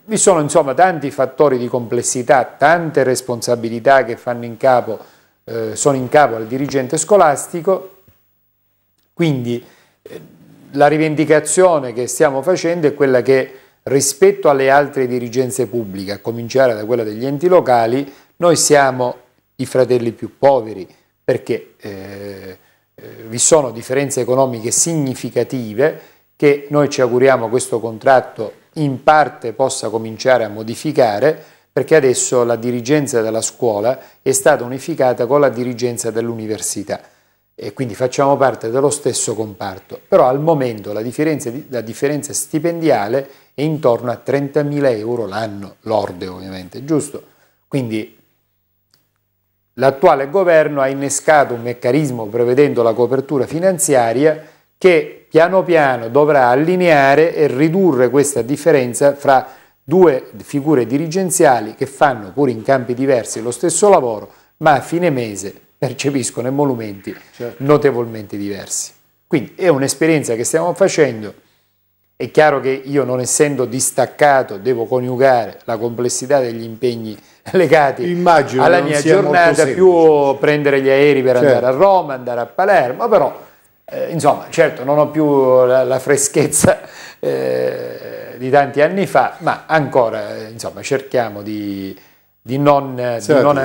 vi sono insomma tanti fattori di complessità, tante responsabilità che fanno in capo, eh, sono in capo al dirigente scolastico, quindi eh, la rivendicazione che stiamo facendo è quella che rispetto alle altre dirigenze pubbliche, a cominciare da quella degli enti locali, noi siamo i fratelli più poveri perché eh, eh, vi sono differenze economiche significative che noi ci auguriamo questo contratto in parte possa cominciare a modificare perché adesso la dirigenza della scuola è stata unificata con la dirigenza dell'università e quindi facciamo parte dello stesso comparto, però al momento la differenza, la differenza stipendiale è intorno a 30.000 euro l'anno, lorde ovviamente, giusto? Quindi l'attuale governo ha innescato un meccanismo prevedendo la copertura finanziaria che piano piano dovrà allineare e ridurre questa differenza fra due figure dirigenziali che fanno pure in campi diversi lo stesso lavoro, ma a fine mese percepiscono emolumenti certo. notevolmente diversi. Quindi è un'esperienza che stiamo facendo, è chiaro che io non essendo distaccato devo coniugare la complessità degli impegni [LAUGHS] legati Immagino alla mia giornata, più prendere gli aerei per certo. andare a Roma, andare a Palermo, però eh, insomma certo non ho più la, la freschezza eh, di tanti anni fa, ma ancora eh, insomma cerchiamo di, di non, certo. di non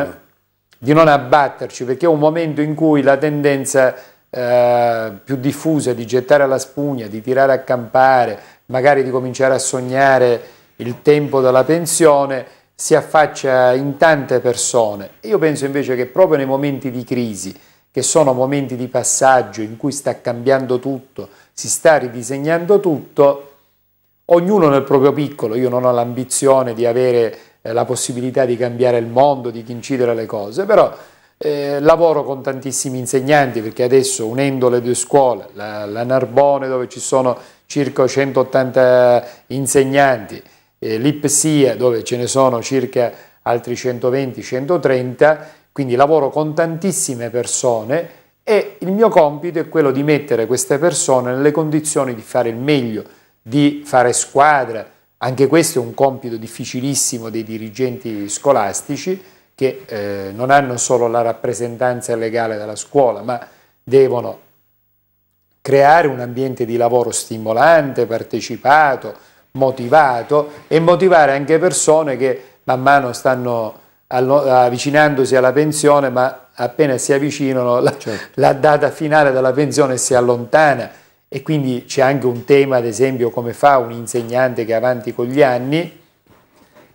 di non abbatterci, perché è un momento in cui la tendenza eh, più diffusa di gettare la spugna, di tirare a campare, magari di cominciare a sognare il tempo della pensione, si affaccia in tante persone. Io penso invece che proprio nei momenti di crisi, che sono momenti di passaggio in cui sta cambiando tutto, si sta ridisegnando tutto, ognuno nel proprio piccolo, io non ho l'ambizione di avere eh, la possibilità di cambiare il mondo, di incidere le cose, però eh, lavoro con tantissimi insegnanti perché adesso unendo le due scuole, la, la Narbone dove ci sono circa 180 insegnanti, eh, l'Ipsia dove ce ne sono circa altri 120-130, quindi lavoro con tantissime persone e il mio compito è quello di mettere queste persone nelle condizioni di fare il meglio, di fare squadra, anche questo è un compito difficilissimo dei dirigenti scolastici che eh, non hanno solo la rappresentanza legale della scuola, ma devono creare un ambiente di lavoro stimolante, partecipato, motivato e motivare anche persone che man mano stanno avvicinandosi alla pensione, ma appena si avvicinano la, certo. la data finale della pensione si allontana e quindi c'è anche un tema, ad esempio, come fa un insegnante che è avanti con gli anni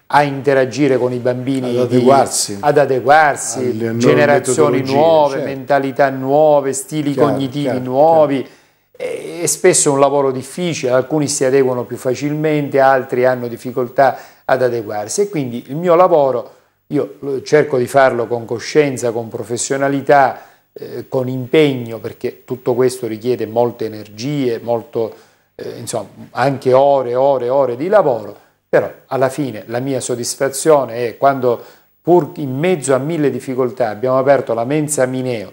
a interagire con i bambini, ad adeguarsi, di, ad adeguarsi generazioni nuove, certo. mentalità nuove, stili chiaro, cognitivi chiaro, nuovi. Chiaro. È spesso un lavoro difficile, alcuni si adeguano più facilmente, altri hanno difficoltà ad adeguarsi e quindi il mio lavoro, io cerco di farlo con coscienza, con professionalità, eh, con impegno, perché tutto questo richiede molte energie, molto, eh, insomma, anche ore, ore, ore di lavoro, però alla fine la mia soddisfazione è quando pur in mezzo a mille difficoltà abbiamo aperto la mensa Mineo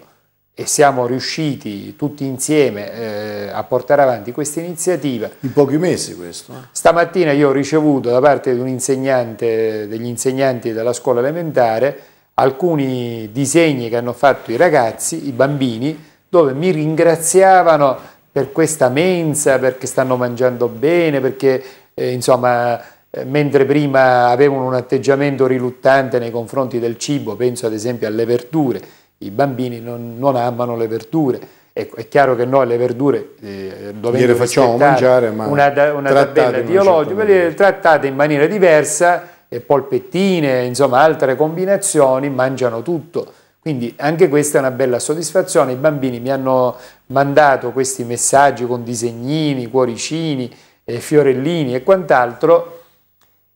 e siamo riusciti tutti insieme eh, a portare avanti questa iniziativa. In pochi mesi questo. Eh? Stamattina io ho ricevuto da parte di un insegnante, degli insegnanti della scuola elementare, alcuni disegni che hanno fatto i ragazzi, i bambini, dove mi ringraziavano per questa mensa, perché stanno mangiando bene, perché eh, insomma eh, mentre prima avevano un atteggiamento riluttante nei confronti del cibo, penso ad esempio alle verdure, i bambini non, non amano le verdure. Ecco, è chiaro che noi le verdure eh, dovendo facciamo mangiare, ma una, una tabella biologica, certo trattate in maniera diversa, polpettine, insomma altre combinazioni, mangiano tutto. Quindi anche questa è una bella soddisfazione, i bambini mi hanno mandato questi messaggi con disegnini, cuoricini, eh, fiorellini e quant'altro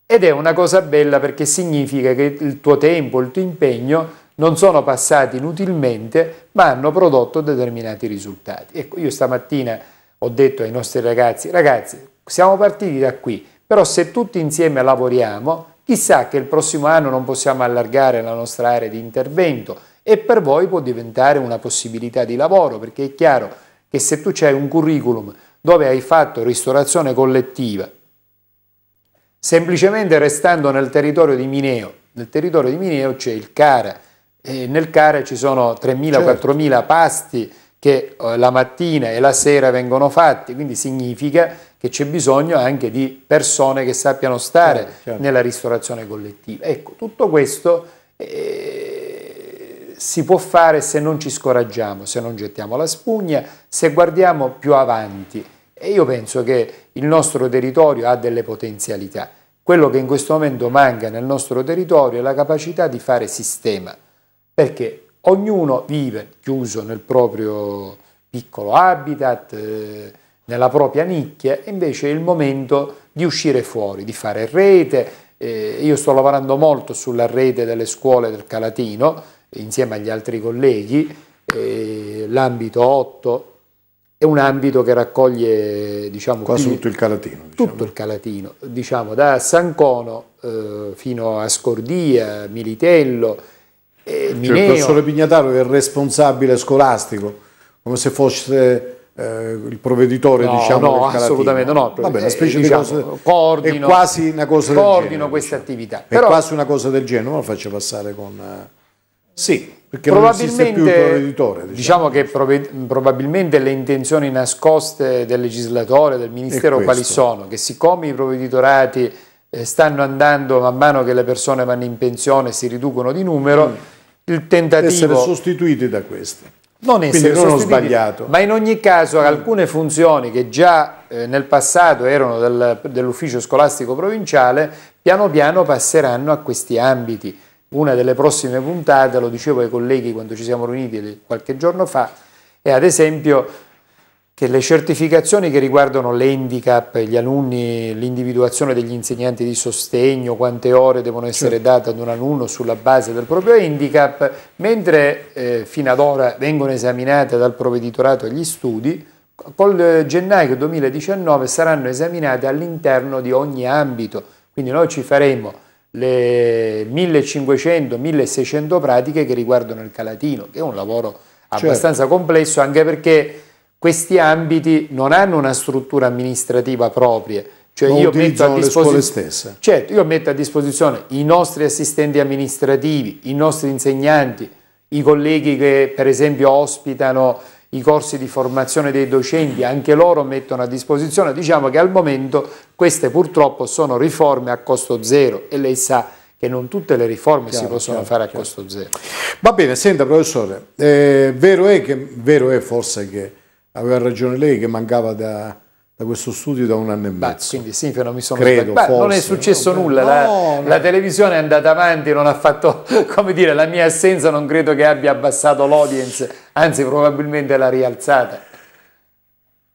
ed è una cosa bella perché significa che il tuo tempo, il tuo impegno non sono passati inutilmente ma hanno prodotto determinati risultati. Ecco, io stamattina ho detto ai nostri ragazzi, ragazzi siamo partiti da qui, però se tutti insieme lavoriamo Chissà che il prossimo anno non possiamo allargare la nostra area di intervento e per voi può diventare una possibilità di lavoro, perché è chiaro che se tu hai un curriculum dove hai fatto ristorazione collettiva, semplicemente restando nel territorio di Mineo, nel territorio di Mineo c'è il Cara, e nel Cara ci sono 3.000-4.000 certo. pasti che eh, la mattina e la sera vengono fatti, quindi significa che c'è bisogno anche di persone che sappiano stare certo, certo. nella ristorazione collettiva. Ecco, tutto questo eh, si può fare se non ci scoraggiamo, se non gettiamo la spugna, se guardiamo più avanti. E io penso che il nostro territorio ha delle potenzialità. Quello che in questo momento manca nel nostro territorio è la capacità di fare sistema. Perché Ognuno vive chiuso nel proprio piccolo habitat, eh, nella propria nicchia, invece è il momento di uscire fuori, di fare rete. Eh, io sto lavorando molto sulla rete delle scuole del Calatino, insieme agli altri colleghi, eh, l'ambito 8 è un ambito che raccoglie diciamo, quasi tutto il Calatino. Diciamo. Tutto il Calatino, diciamo da San Cono fino a Scordia, Militello, eh, cioè, il professore Pignataro è il responsabile scolastico, come se fosse eh, il provveditore no, diciamo no, assolutamente no Vabbè, una eh, specie eh, diciamo, di cosa, coordino, è quasi una cosa coordino genere, queste diciamo. attività Però, è quasi una cosa del genere non lo faccio passare con eh, sì perché probabilmente, non più il provveditore diciamo, diciamo che provved probabilmente le intenzioni nascoste del legislatore del ministero quali sono che siccome i provveditorati eh, stanno andando man mano che le persone vanno in pensione si riducono di numero mm il tentativo... Essere sostituiti da queste. Non essere Quindi non ho sbagliato. Ma in ogni caso mm. alcune funzioni che già eh, nel passato erano del, dell'ufficio scolastico provinciale, piano piano passeranno a questi ambiti. Una delle prossime puntate, lo dicevo ai colleghi quando ci siamo riuniti qualche giorno fa, è ad esempio che le certificazioni che riguardano l'handicap, gli alunni, l'individuazione degli insegnanti di sostegno, quante ore devono essere certo. date ad un alunno sulla base del proprio handicap, mentre eh, fino ad ora vengono esaminate dal provveditorato gli studi, col eh, gennaio 2019 saranno esaminate all'interno di ogni ambito, quindi noi ci faremo le 1500-1600 pratiche che riguardano il calatino, che è un lavoro certo. abbastanza certo. complesso anche perché questi ambiti non hanno una struttura amministrativa propria, cioè io metto, certo, io metto a disposizione i nostri assistenti amministrativi, i nostri insegnanti, i colleghi che per esempio ospitano i corsi di formazione dei docenti, anche loro mettono a disposizione, diciamo che al momento queste purtroppo sono riforme a costo zero e lei sa che non tutte le riforme chiaro, si possono chiaro, fare a chiaro. costo zero. Va bene, senta professore, eh, vero, è che, vero è forse che aveva ragione lei che mancava da, da questo studio da un anno e mezzo. Beh, quindi sì, non mi sono Credo, Beh, non è successo no, nulla, no, la, no. la, televisione è andata avanti, non ha fatto, [LAUGHS] come dire, la mia assenza non credo che abbia abbassato l'audience, anzi probabilmente l'ha rialzata.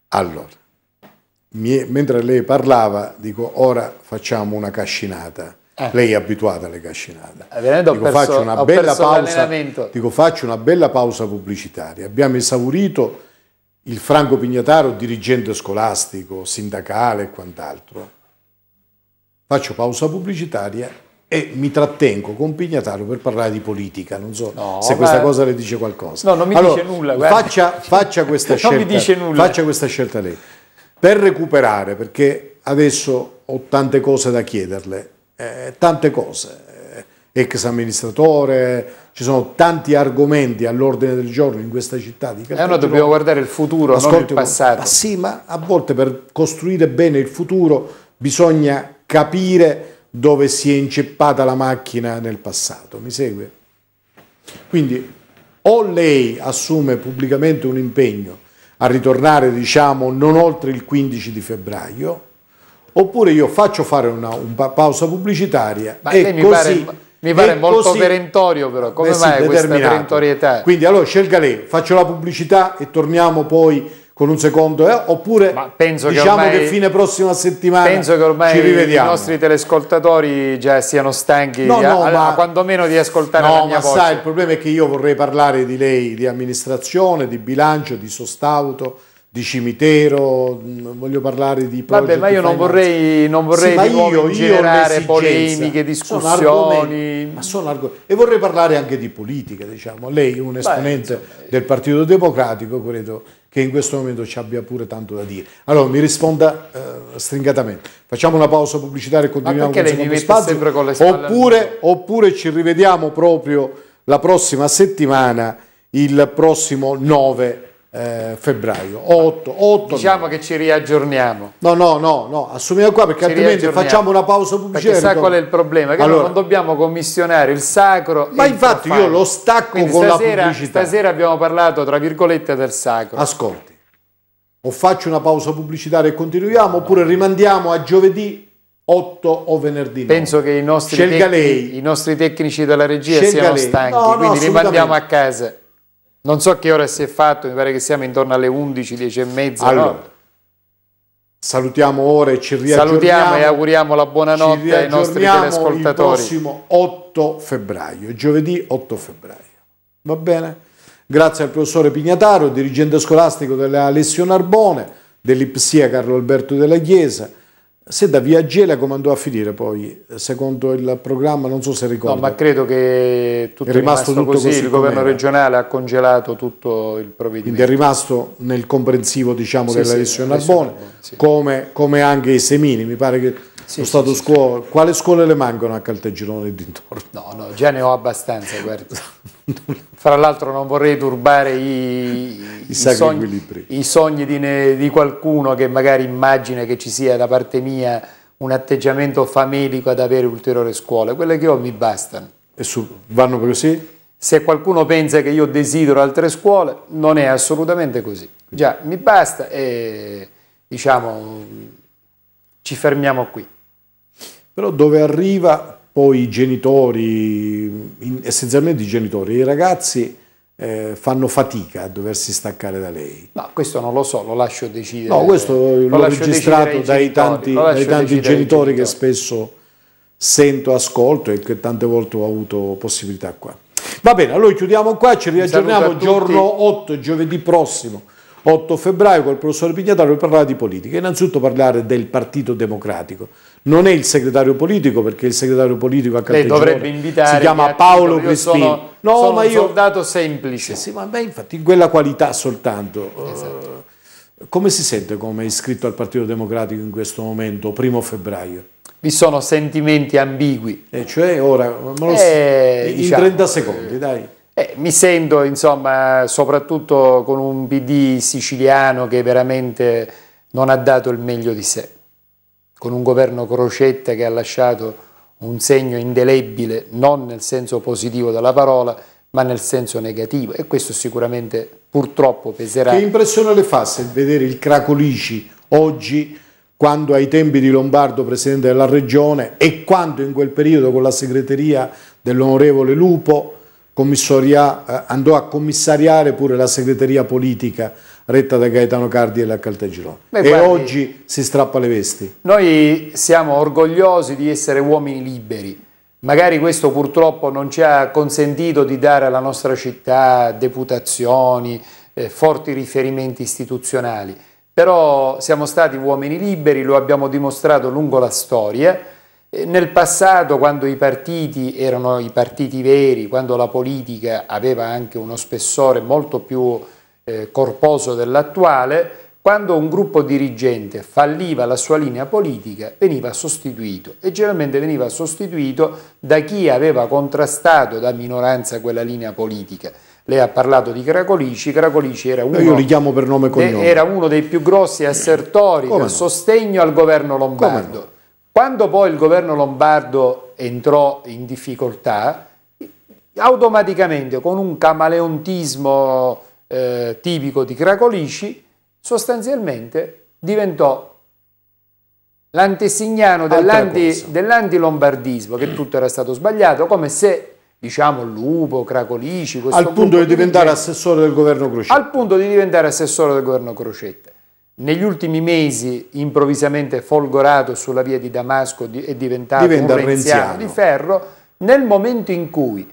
Allora, mie, mentre lei parlava, dico ora facciamo una cascinata. Eh. Lei è abituata alle cascinate. Eh, dico faccio una bella pausa pubblicitaria. Abbiamo esaurito il Franco Pignataro dirigente scolastico, sindacale e quant'altro. Faccio pausa pubblicitaria e mi trattengo con Pignataro per parlare di politica. Non so no, se questa cosa le dice qualcosa. No, non mi allora, dice nulla. Faccia, faccia, questa [LAUGHS] scelta, nulla. faccia questa scelta lei. Per recuperare, perché adesso ho tante cose da chiederle, eh, tante cose ex amministratore, ci sono tanti argomenti all'ordine del giorno in questa città di eh, Caltagirone. Allora dobbiamo guardare il futuro, Ascolti, non il passato. Ma ah, sì, ma a volte per costruire bene il futuro bisogna capire dove si è inceppata la macchina nel passato, mi segue? Quindi o lei assume pubblicamente un impegno a ritornare diciamo non oltre il 15 di febbraio, oppure io faccio fare una, una pausa pubblicitaria ma e così... Pare mi pare e molto così, perentorio però, come mai questa perentorietà? Quindi allora scelga lei, faccio la pubblicità e torniamo poi con un secondo, eh? oppure diciamo che, ormai, che, fine prossima settimana penso che ormai i nostri telescoltatori già siano stanchi, no, no, a, ma, quantomeno di ascoltare no, la mia ma voce. Sai, il problema è che io vorrei parlare di lei, di amministrazione, di bilancio, di sostauto, di cimitero, mm, voglio parlare di Vabbè, ma io non vorrei, non vorrei sì, io, generare polemiche, discussioni. Sono ma sono argomenti. E vorrei parlare anche di politica, diciamo. Lei un esponente Beh, del Partito Democratico, credo che in questo momento ci abbia pure tanto da dire. Allora, mi risponda eh, stringatamente. Facciamo una pausa pubblicitaria e continuiamo con il secondo spazio. Con le oppure, oppure ci rivediamo proprio la prossima settimana, il prossimo 9 eh, febbraio. 8, 8 Diciamo 9. che ci riaggiorniamo. No, no, no, no. assumiamo qua perché ci altrimenti facciamo una pausa pubblicitaria. Perché sa qual è il problema? Che allora, non dobbiamo commissionare il sacro. Ma infatti io lo stacco Quindi con stasera, la pubblicità. Stasera abbiamo parlato, tra virgolette, del sacro. Ascolti. O faccio una pausa pubblicitaria e continuiamo, oppure rimandiamo a giovedì 8 o venerdì. 9. Penso che i nostri, tecnici, i nostri tecnici della regia Scelga siano lei. stanchi, no, no, quindi rimandiamo a casa. Non so che ora si è fatto, mi pare che siamo intorno alle 11, 10 e mezza. Allora, no? salutiamo ora e ci riaggiorniamo. Salutiamo e auguriamo la buonanotte ai nostri telescoltatori. il prossimo 8 febbraio, giovedì 8 febbraio. Va bene? Grazie al professore Pignataro, dirigente scolastico della Alessio Narbone, dell'Ipsia Carlo Alberto della Chiesa, se da via Gela come andò a finire poi, secondo il programma, non so se ricordo. No, ma credo che tutto è rimasto, rimasto tutto così, così, il governo regionale ha congelato tutto il provvedimento. Quindi è rimasto nel comprensivo diciamo, sì, della sì, lesione a Bono, come, come anche i semini, mi pare che sì, lo status sì, quo, sì. quali scuole le mancano a Caltagirone e dintorno? No, no, già ne ho abbastanza, guarda. [LAUGHS] Fra l'altro non vorrei turbare i, I, i, sogni, i sogni, di, di qualcuno che magari immagina che ci sia da parte mia un atteggiamento famelico ad avere ulteriori scuole. Quelle che ho mi bastano. E su, vanno così? Se qualcuno pensa che io desidero altre scuole, non è assolutamente così. Già, mi basta e diciamo ci fermiamo qui. Però dove arriva poi i genitori, essenzialmente i genitori, i ragazzi eh, fanno fatica a doversi staccare da lei. No, questo non lo so, lo lascio decidere. No, questo lo l'ho registrato dai tanti, dai tanti genitori che spesso sento, ascolto e che tante volte ho avuto possibilità qua. Va bene, allora chiudiamo qua, ci riaggiorniamo giorno 8, giovedì prossimo, 8 febbraio, col professore Pignataro per parlare di politica. Innanzitutto parlare del Partito Democratico non è il segretario politico perché il segretario politico a Caltagirone si chiama Paolo Crespini. Sono, no, sono ma io, un soldato semplice. Sì, ma beh, infatti quella qualità soltanto. Esatto. Uh, come si sente come iscritto al Partito Democratico in questo momento, primo febbraio? Vi sono sentimenti ambigui. E cioè ora, eh, in diciamo, 30 secondi, dai. Eh, mi sento, insomma, soprattutto con un PD siciliano che veramente non ha dato il meglio di sé con un governo Crocetta che ha lasciato un segno indelebile non nel senso positivo della parola, ma nel senso negativo e questo sicuramente purtroppo peserà. Che impressione le fa se vedere il Cracolici oggi quando ai tempi di Lombardo presidente della regione e quando in quel periodo con la segreteria dell'onorevole Lupo eh, andò a commissariare pure la segreteria politica retta da Gaetano Cardi e la Caltagirone. Beh, e guardi, oggi si strappa le vesti. Noi siamo orgogliosi di essere uomini liberi. Magari questo purtroppo non ci ha consentito di dare alla nostra città deputazioni, eh, forti riferimenti istituzionali, però siamo stati uomini liberi, lo abbiamo dimostrato lungo la storia. nel passato, quando i partiti erano i partiti veri, quando la politica aveva anche uno spessore molto più eh, corposo dell'attuale, quando un gruppo dirigente falliva la sua linea politica veniva sostituito e generalmente veniva sostituito da chi aveva contrastato da minoranza quella linea politica. Lei ha parlato di Cracolici, Cracolici era uno, era uno dei più grossi assertori Come del no? sostegno al governo lombardo. No? Quando poi il governo lombardo entrò in difficoltà, automaticamente con un camaleontismo eh, tipico di Cracolici, sostanzialmente diventò l'antesignano dell'anti, dell'antilombardismo, che tutto era stato sbagliato, come se diciamo Lupo, Cracolici, al punto di diventare assessore del governo Crocetta. Al punto di diventare assessore del governo Crocetta. Negli ultimi mesi, improvvisamente folgorato sulla via di Damasco, è diventato Diventa un renziano, renziano di ferro, nel momento in cui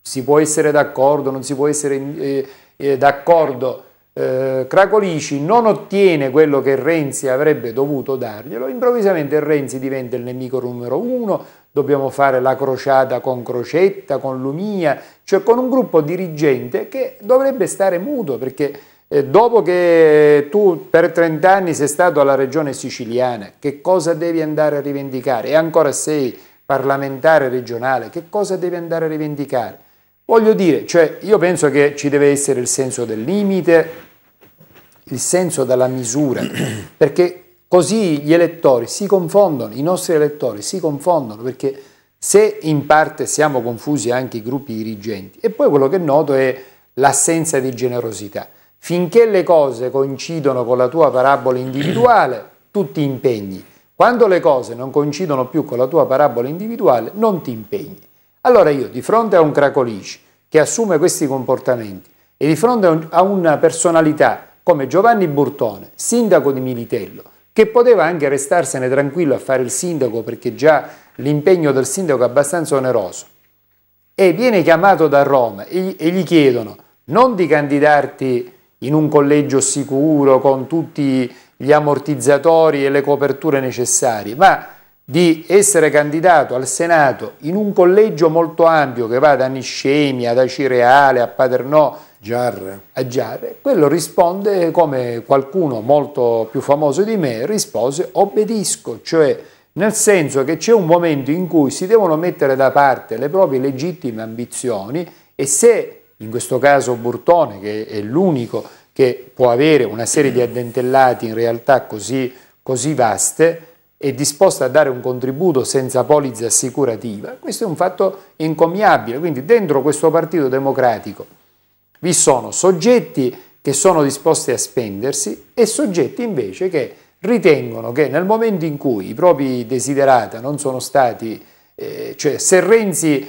si può essere d'accordo, non si può essere eh, eh, d'accordo eh, Cracolici, non ottiene quello che Renzi avrebbe dovuto darglielo, improvvisamente Renzi diventa il nemico numero uno, dobbiamo fare la crociata con Crocetta, con Lumia, cioè con un gruppo dirigente che dovrebbe stare muto perché eh, dopo che tu per 30 anni sei stato alla regione siciliana, che cosa devi andare a rivendicare? E ancora sei parlamentare regionale, che cosa devi andare a rivendicare? Voglio dire, cioè io penso che ci deve essere il senso del limite, il senso della misura, [CLEARS THROAT] perché così gli elettori si confondono, i nostri elettori si confondono, perché se in parte siamo confusi anche i gruppi dirigenti. E poi quello che noto è l'assenza di generosità. Finché le cose coincidono con la tua parabola individuale, [CLEARS THROAT] tu ti impegni. Quando le cose non coincidono più con la tua parabola individuale, non ti impegni. Allora io, di fronte a un Cracolici che assume questi comportamenti e di fronte a, una personalità come Giovanni Burtone, sindaco di Militello, che poteva anche restarsene tranquillo a fare il sindaco perché già l'impegno del sindaco è abbastanza oneroso, e viene chiamato da Roma e gli chiedono non di candidarti in un collegio sicuro con tutti gli ammortizzatori e le coperture necessarie, ma di essere candidato al Senato in un collegio molto ampio che va da Niscemi da Cireale, a Paternò Giarre. a Giarre, quello risponde come qualcuno molto più famoso di me rispose obbedisco, cioè nel senso che c'è un momento in cui si devono mettere da parte le proprie legittime ambizioni e se in questo caso Burtone che è l'unico che può avere una serie di addentellati in realtà così, così vaste, è disposta a dare un contributo senza polizza assicurativa, questo è un fatto incommiabile. Quindi dentro questo Partito Democratico vi sono soggetti che sono disposti a spendersi e soggetti invece che ritengono che nel momento in cui i propri desiderata non sono stati, eh, cioè se Renzi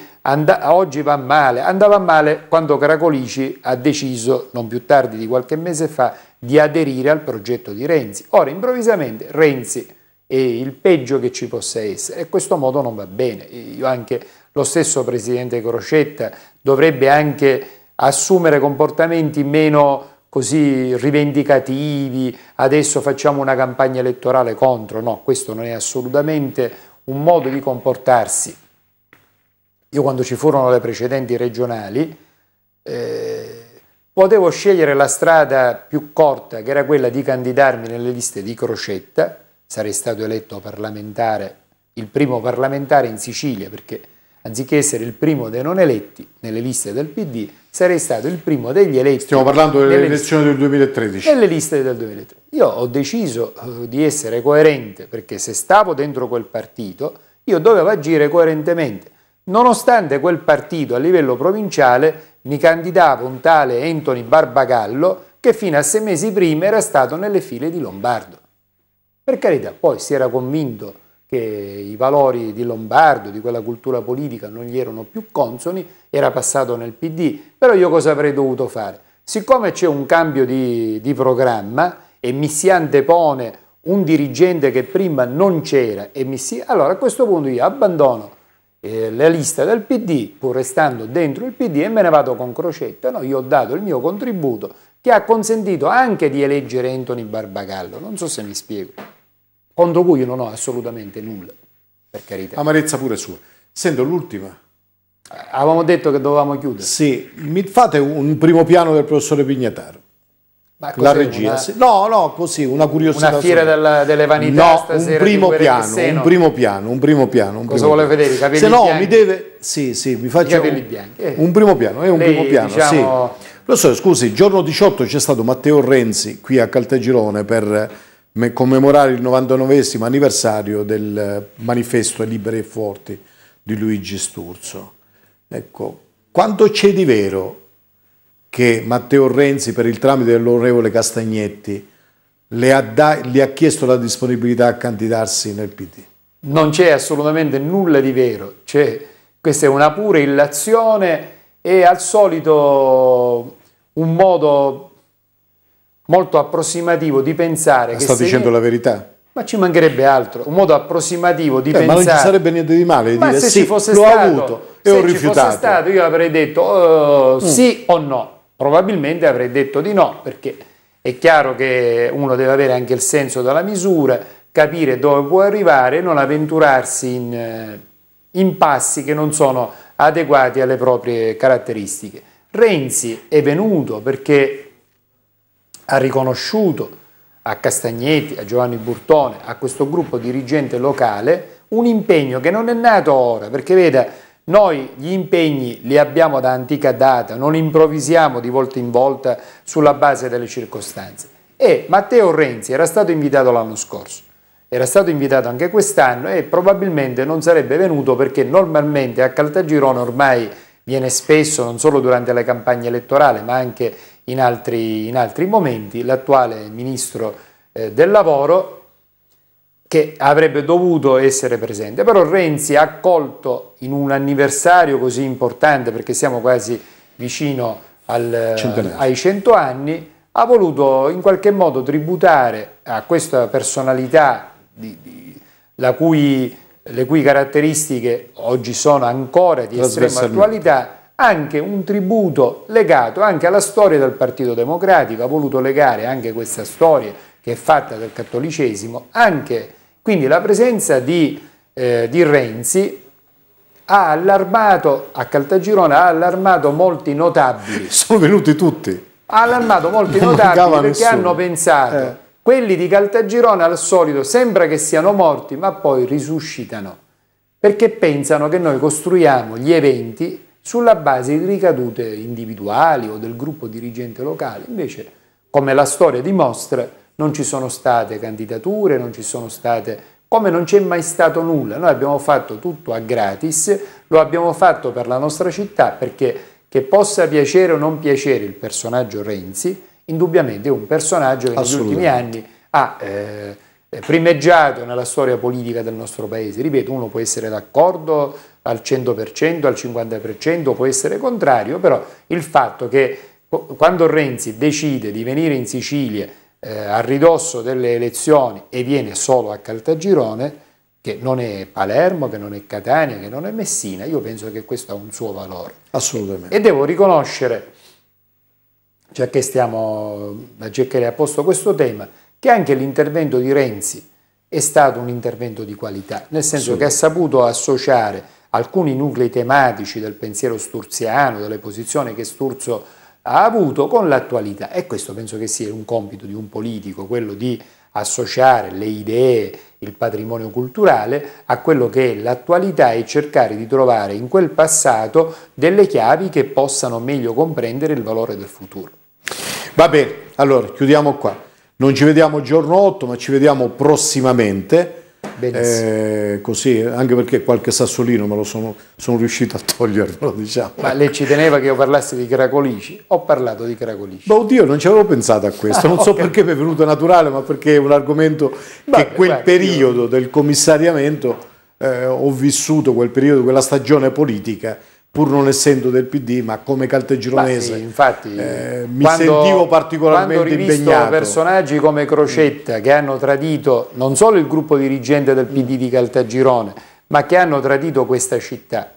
oggi va male, andava male quando Caracolici ha deciso, non più tardi di qualche mese fa, di aderire al progetto di Renzi. Ora improvvisamente Renzi e il peggio che ci possa essere. E questo modo non va bene. Io anche lo stesso presidente Crocetta dovrebbe anche assumere comportamenti meno così rivendicativi, adesso facciamo una campagna elettorale contro, no, questo non è assolutamente un modo di comportarsi. Io quando ci furono le precedenti regionali eh, potevo scegliere la strada più corta, che era quella di candidarmi nelle liste di Crocetta, sarei stato eletto parlamentare, il primo parlamentare in Sicilia, perché anziché essere il primo dei non eletti nelle liste del PD, sarei stato il primo degli eletti. Stiamo parlando delle elezioni del 2013. Nelle liste del 2013. Io ho deciso eh, di essere coerente, perché se stavo dentro quel partito, io dovevo agire coerentemente. Nonostante quel partito a livello provinciale mi candidava un tale Anthony Barbagallo, che fino a sei mesi prima era stato nelle file di Lombardo. Per carità, poi si era convinto che i valori di Lombardo, di quella cultura politica non gli erano più consoni, era passato nel PD, però io cosa avrei dovuto fare? Siccome c'è un cambio di, di programma e mi si antepone un dirigente che prima non c'era e mi si... Allora a questo punto io abbandono eh, la lista del PD, pur restando dentro il PD, e me ne vado con Crocetta. No, io ho dato il mio contributo che ha consentito anche di eleggere Anthony Barbagallo. Non so se mi spiego contro cui io non ho assolutamente nulla, per carità. Amarezza pure sua. Sento l'ultima. Eh, avevamo detto che dovevamo chiudere. Sì, mi fate un primo piano del professore Pignataro. La regia, una... sì. no, no, così una curiosità. Una fiera della, delle vanità no, stasera. Un primo, piano, un primo piano, un primo piano, un Cosa primo vuole vedere? I capelli Se no, bianchi. mi deve. Sì, sì, mi faccio. I capelli un... bianchi. Eh. Un primo piano, è un Lei, primo piano. Diciamo... Sì. Professore, scusi, giorno 18 c'è stato Matteo Renzi qui a Caltagirone per commemorare il 99 anniversario del eh, manifesto Liberi e Forti di Luigi Sturzo. Ecco, quanto c'è di vero che Matteo Renzi, per il tramite dell'onorevole Castagnetti, le ha, da, le ha chiesto la disponibilità a candidarsi nel PD? Non c'è assolutamente nulla di vero, cioè, questa è una pura illazione e al solito un modo molto approssimativo di pensare Ma ah, che... Sta dicendo io... la verità. Ma ci mancherebbe altro, un modo approssimativo di eh, pensare... Ma non ci sarebbe niente di male di ma dire se sì, ci fosse l'ho stato, avuto e ho rifiutato. Se fosse stato io avrei detto uh, mm. sì o no, probabilmente avrei detto di no, perché è chiaro che uno deve avere anche il senso della misura, capire dove può arrivare e non avventurarsi in, eh, in passi che non sono adeguati alle proprie caratteristiche. Renzi è venuto perché ha riconosciuto a Castagnetti, a Giovanni Burtone, a questo gruppo dirigente locale, un impegno che non è nato ora, perché veda, noi gli impegni li abbiamo da antica data, non improvvisiamo di volta in volta sulla base delle circostanze. E Matteo Renzi era stato invitato l'anno scorso, era stato invitato anche quest'anno e probabilmente non sarebbe venuto perché normalmente a Caltagirone ormai viene spesso non solo durante la campagna elettorale ma anche in altri, in altri momenti, l'attuale ministro eh, del lavoro che avrebbe dovuto essere presente. Però Renzi ha accolto in un anniversario così importante, perché siamo quasi vicino al, ai 100 anni, ha voluto in qualche modo tributare a questa personalità di, di, la cui le cui caratteristiche oggi sono ancora di estrema attualità, anche un tributo legato anche alla storia del Partito Democratico, ha voluto legare anche questa storia che è fatta del cattolicesimo, anche quindi la presenza di, eh, di Renzi ha allarmato, a Caltagirone, ha allarmato molti notabili. Sono venuti tutti. Ha allarmato molti notabili perché nessuno. hanno pensato... Eh quelli di Caltagirone al solito sembra che siano morti, ma poi risuscitano, perché pensano che noi costruiamo gli eventi sulla base di ricadute individuali o del gruppo dirigente locale. Invece, come la storia dimostra, non ci sono state candidature, non ci sono state come non c'è mai stato nulla. Noi abbiamo fatto tutto a gratis, lo abbiamo fatto per la nostra città perché che possa piacere o non piacere il personaggio Renzi, indubbiamente è un personaggio che negli ultimi anni ha eh, primeggiato nella storia politica del nostro paese. Ripeto, uno può essere d'accordo al 100%, al 50%, può essere contrario, però il fatto che quando Renzi decide di venire in Sicilia eh, a ridosso delle elezioni e viene solo a Caltagirone, che non è Palermo, che non è Catania, che non è Messina, io penso che questo ha un suo valore. Assolutamente. E, e devo riconoscere già cioè che, stiamo, a cercare a posto questo tema, che anche l'intervento di Renzi è stato un intervento di qualità, nel senso sì. che ha saputo associare alcuni nuclei tematici del pensiero sturziano, delle posizioni che Sturzo ha avuto con l'attualità e questo penso che sia un compito di un politico, quello di associare le idee, il patrimonio culturale a quello che è l'attualità e cercare di trovare in quel passato delle chiavi che possano meglio comprendere il valore del futuro. Va bene, allora chiudiamo qua. Non ci vediamo giorno 8, ma ci vediamo prossimamente. Eh, così, anche perché qualche sassolino me lo sono, sono riuscito a toglierlo, [LAUGHS] diciamo. Ma lei ci teneva che io parlassi di Cracolici? Ho parlato di Cracolici. Ma oddio, non ci avevo pensato a questo, ah, non okay. so perché mi è venuto naturale, ma perché è un argomento Beh, che quel guarda, periodo io... del commissariamento eh, ho vissuto, quel periodo, quella stagione politica pur non essendo del PD, ma come caltegironese, sì, infatti, eh, mi quando, sentivo particolarmente quando impegnato. personaggi come Crocetta che hanno tradito non solo il gruppo dirigente del PD di Caltagirone, ma che hanno tradito questa città.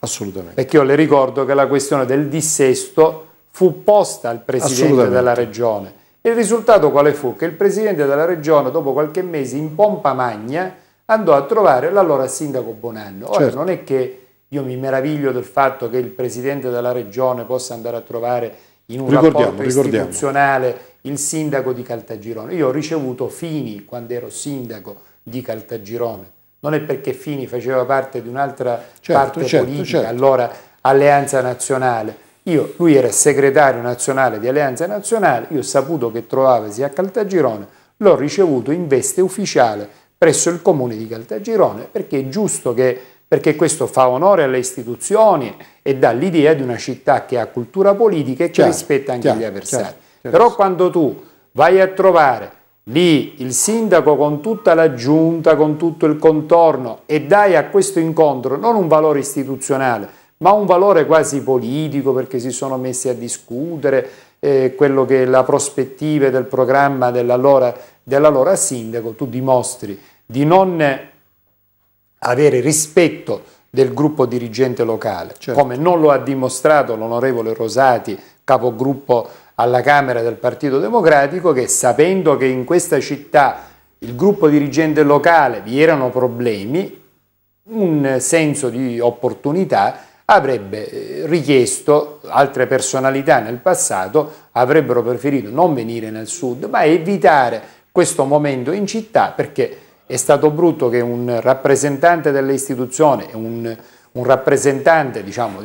Assolutamente. Perché io le ricordo che la questione del dissesto fu posta al Presidente della Regione. E Il risultato quale fu? Che il Presidente della Regione, dopo qualche mese, in pompa magna, andò a trovare l'allora Sindaco Bonanno. Ora, certo. non è che io mi meraviglio del fatto che il Presidente della Regione possa andare a trovare in un ricordiamo, rapporto istituzionale ricordiamo. il sindaco di Caltagirone. Io ho ricevuto Fini quando ero sindaco di Caltagirone. Non è perché Fini faceva parte di un'altra certo, parte certo, politica, certo. allora Alleanza Nazionale. Io, lui era segretario nazionale di Alleanza Nazionale, io ho saputo che trovavasi a Caltagirone, l'ho ricevuto in veste ufficiale presso il comune di Caltagirone perché è giusto che perché questo fa onore alle istituzioni e dà l'idea di una città che ha cultura politica e che chiaro, rispetta anche chiaro, gli avversari. Chiaro, Però quando tu vai a trovare lì il sindaco con tutta la giunta, con tutto il contorno e dai a questo incontro non un valore istituzionale, ma un valore quasi politico perché si sono messi a discutere eh, quello che è la prospettiva del programma dell'allora dell sindaco, tu dimostri di non avere rispetto del gruppo dirigente locale, certo. come non lo ha dimostrato l'onorevole Rosati, capogruppo alla Camera del Partito Democratico, che sapendo che in questa città il gruppo dirigente locale vi erano problemi, un senso di opportunità avrebbe eh, richiesto altre personalità nel passato avrebbero preferito non venire nel sud ma evitare questo momento in città perché è stato brutto che un rappresentante delle istituzioni, un, un rappresentante diciamo,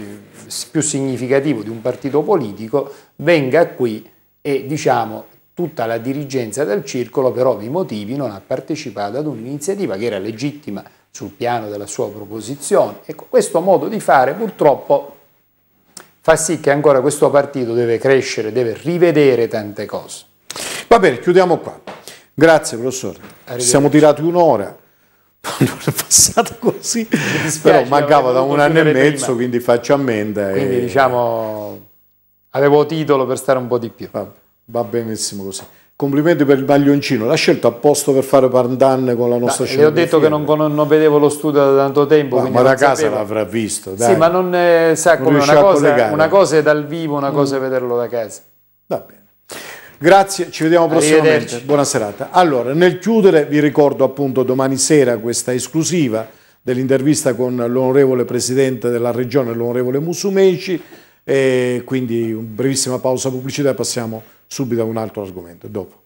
più significativo di un partito politico, venga qui e diciamo, tutta la dirigenza del circolo per ovvi motivi non ha partecipato ad un'iniziativa che era legittima sul piano della sua proposizione. Ecco, questo modo di fare purtroppo fa sì che ancora questo partito deve crescere, deve rivedere tante cose. Va bene, chiudiamo qua. Grazie professore, ci siamo tirati un'ora, [LAUGHS] non è passato così, dispiace, però mancava da un anno e mezzo, prima. quindi faccio a mente. Quindi e... diciamo, avevo titolo per stare un po' di più. Va, va benissimo così. Complimenti per il maglioncino, l'ha scelto apposta per fare pandan con la nostra scelta. scena. ho detto che non, non, vedevo lo studio da tanto tempo. Ma, ma da casa sapevo. l'avrà visto, dai. Sì, ma non eh, sa non come una cosa, una cosa, è dal vivo, una cosa è mm. vederlo da casa. Va bene. Grazie, ci vediamo prossimamente. Buona serata. Allora, nel chiudere vi ricordo appunto domani sera questa esclusiva dell'intervista con l'onorevole presidente della regione, l'onorevole Musumeci, e quindi una brevissima pausa pubblicità e passiamo subito a un altro argomento. Dopo.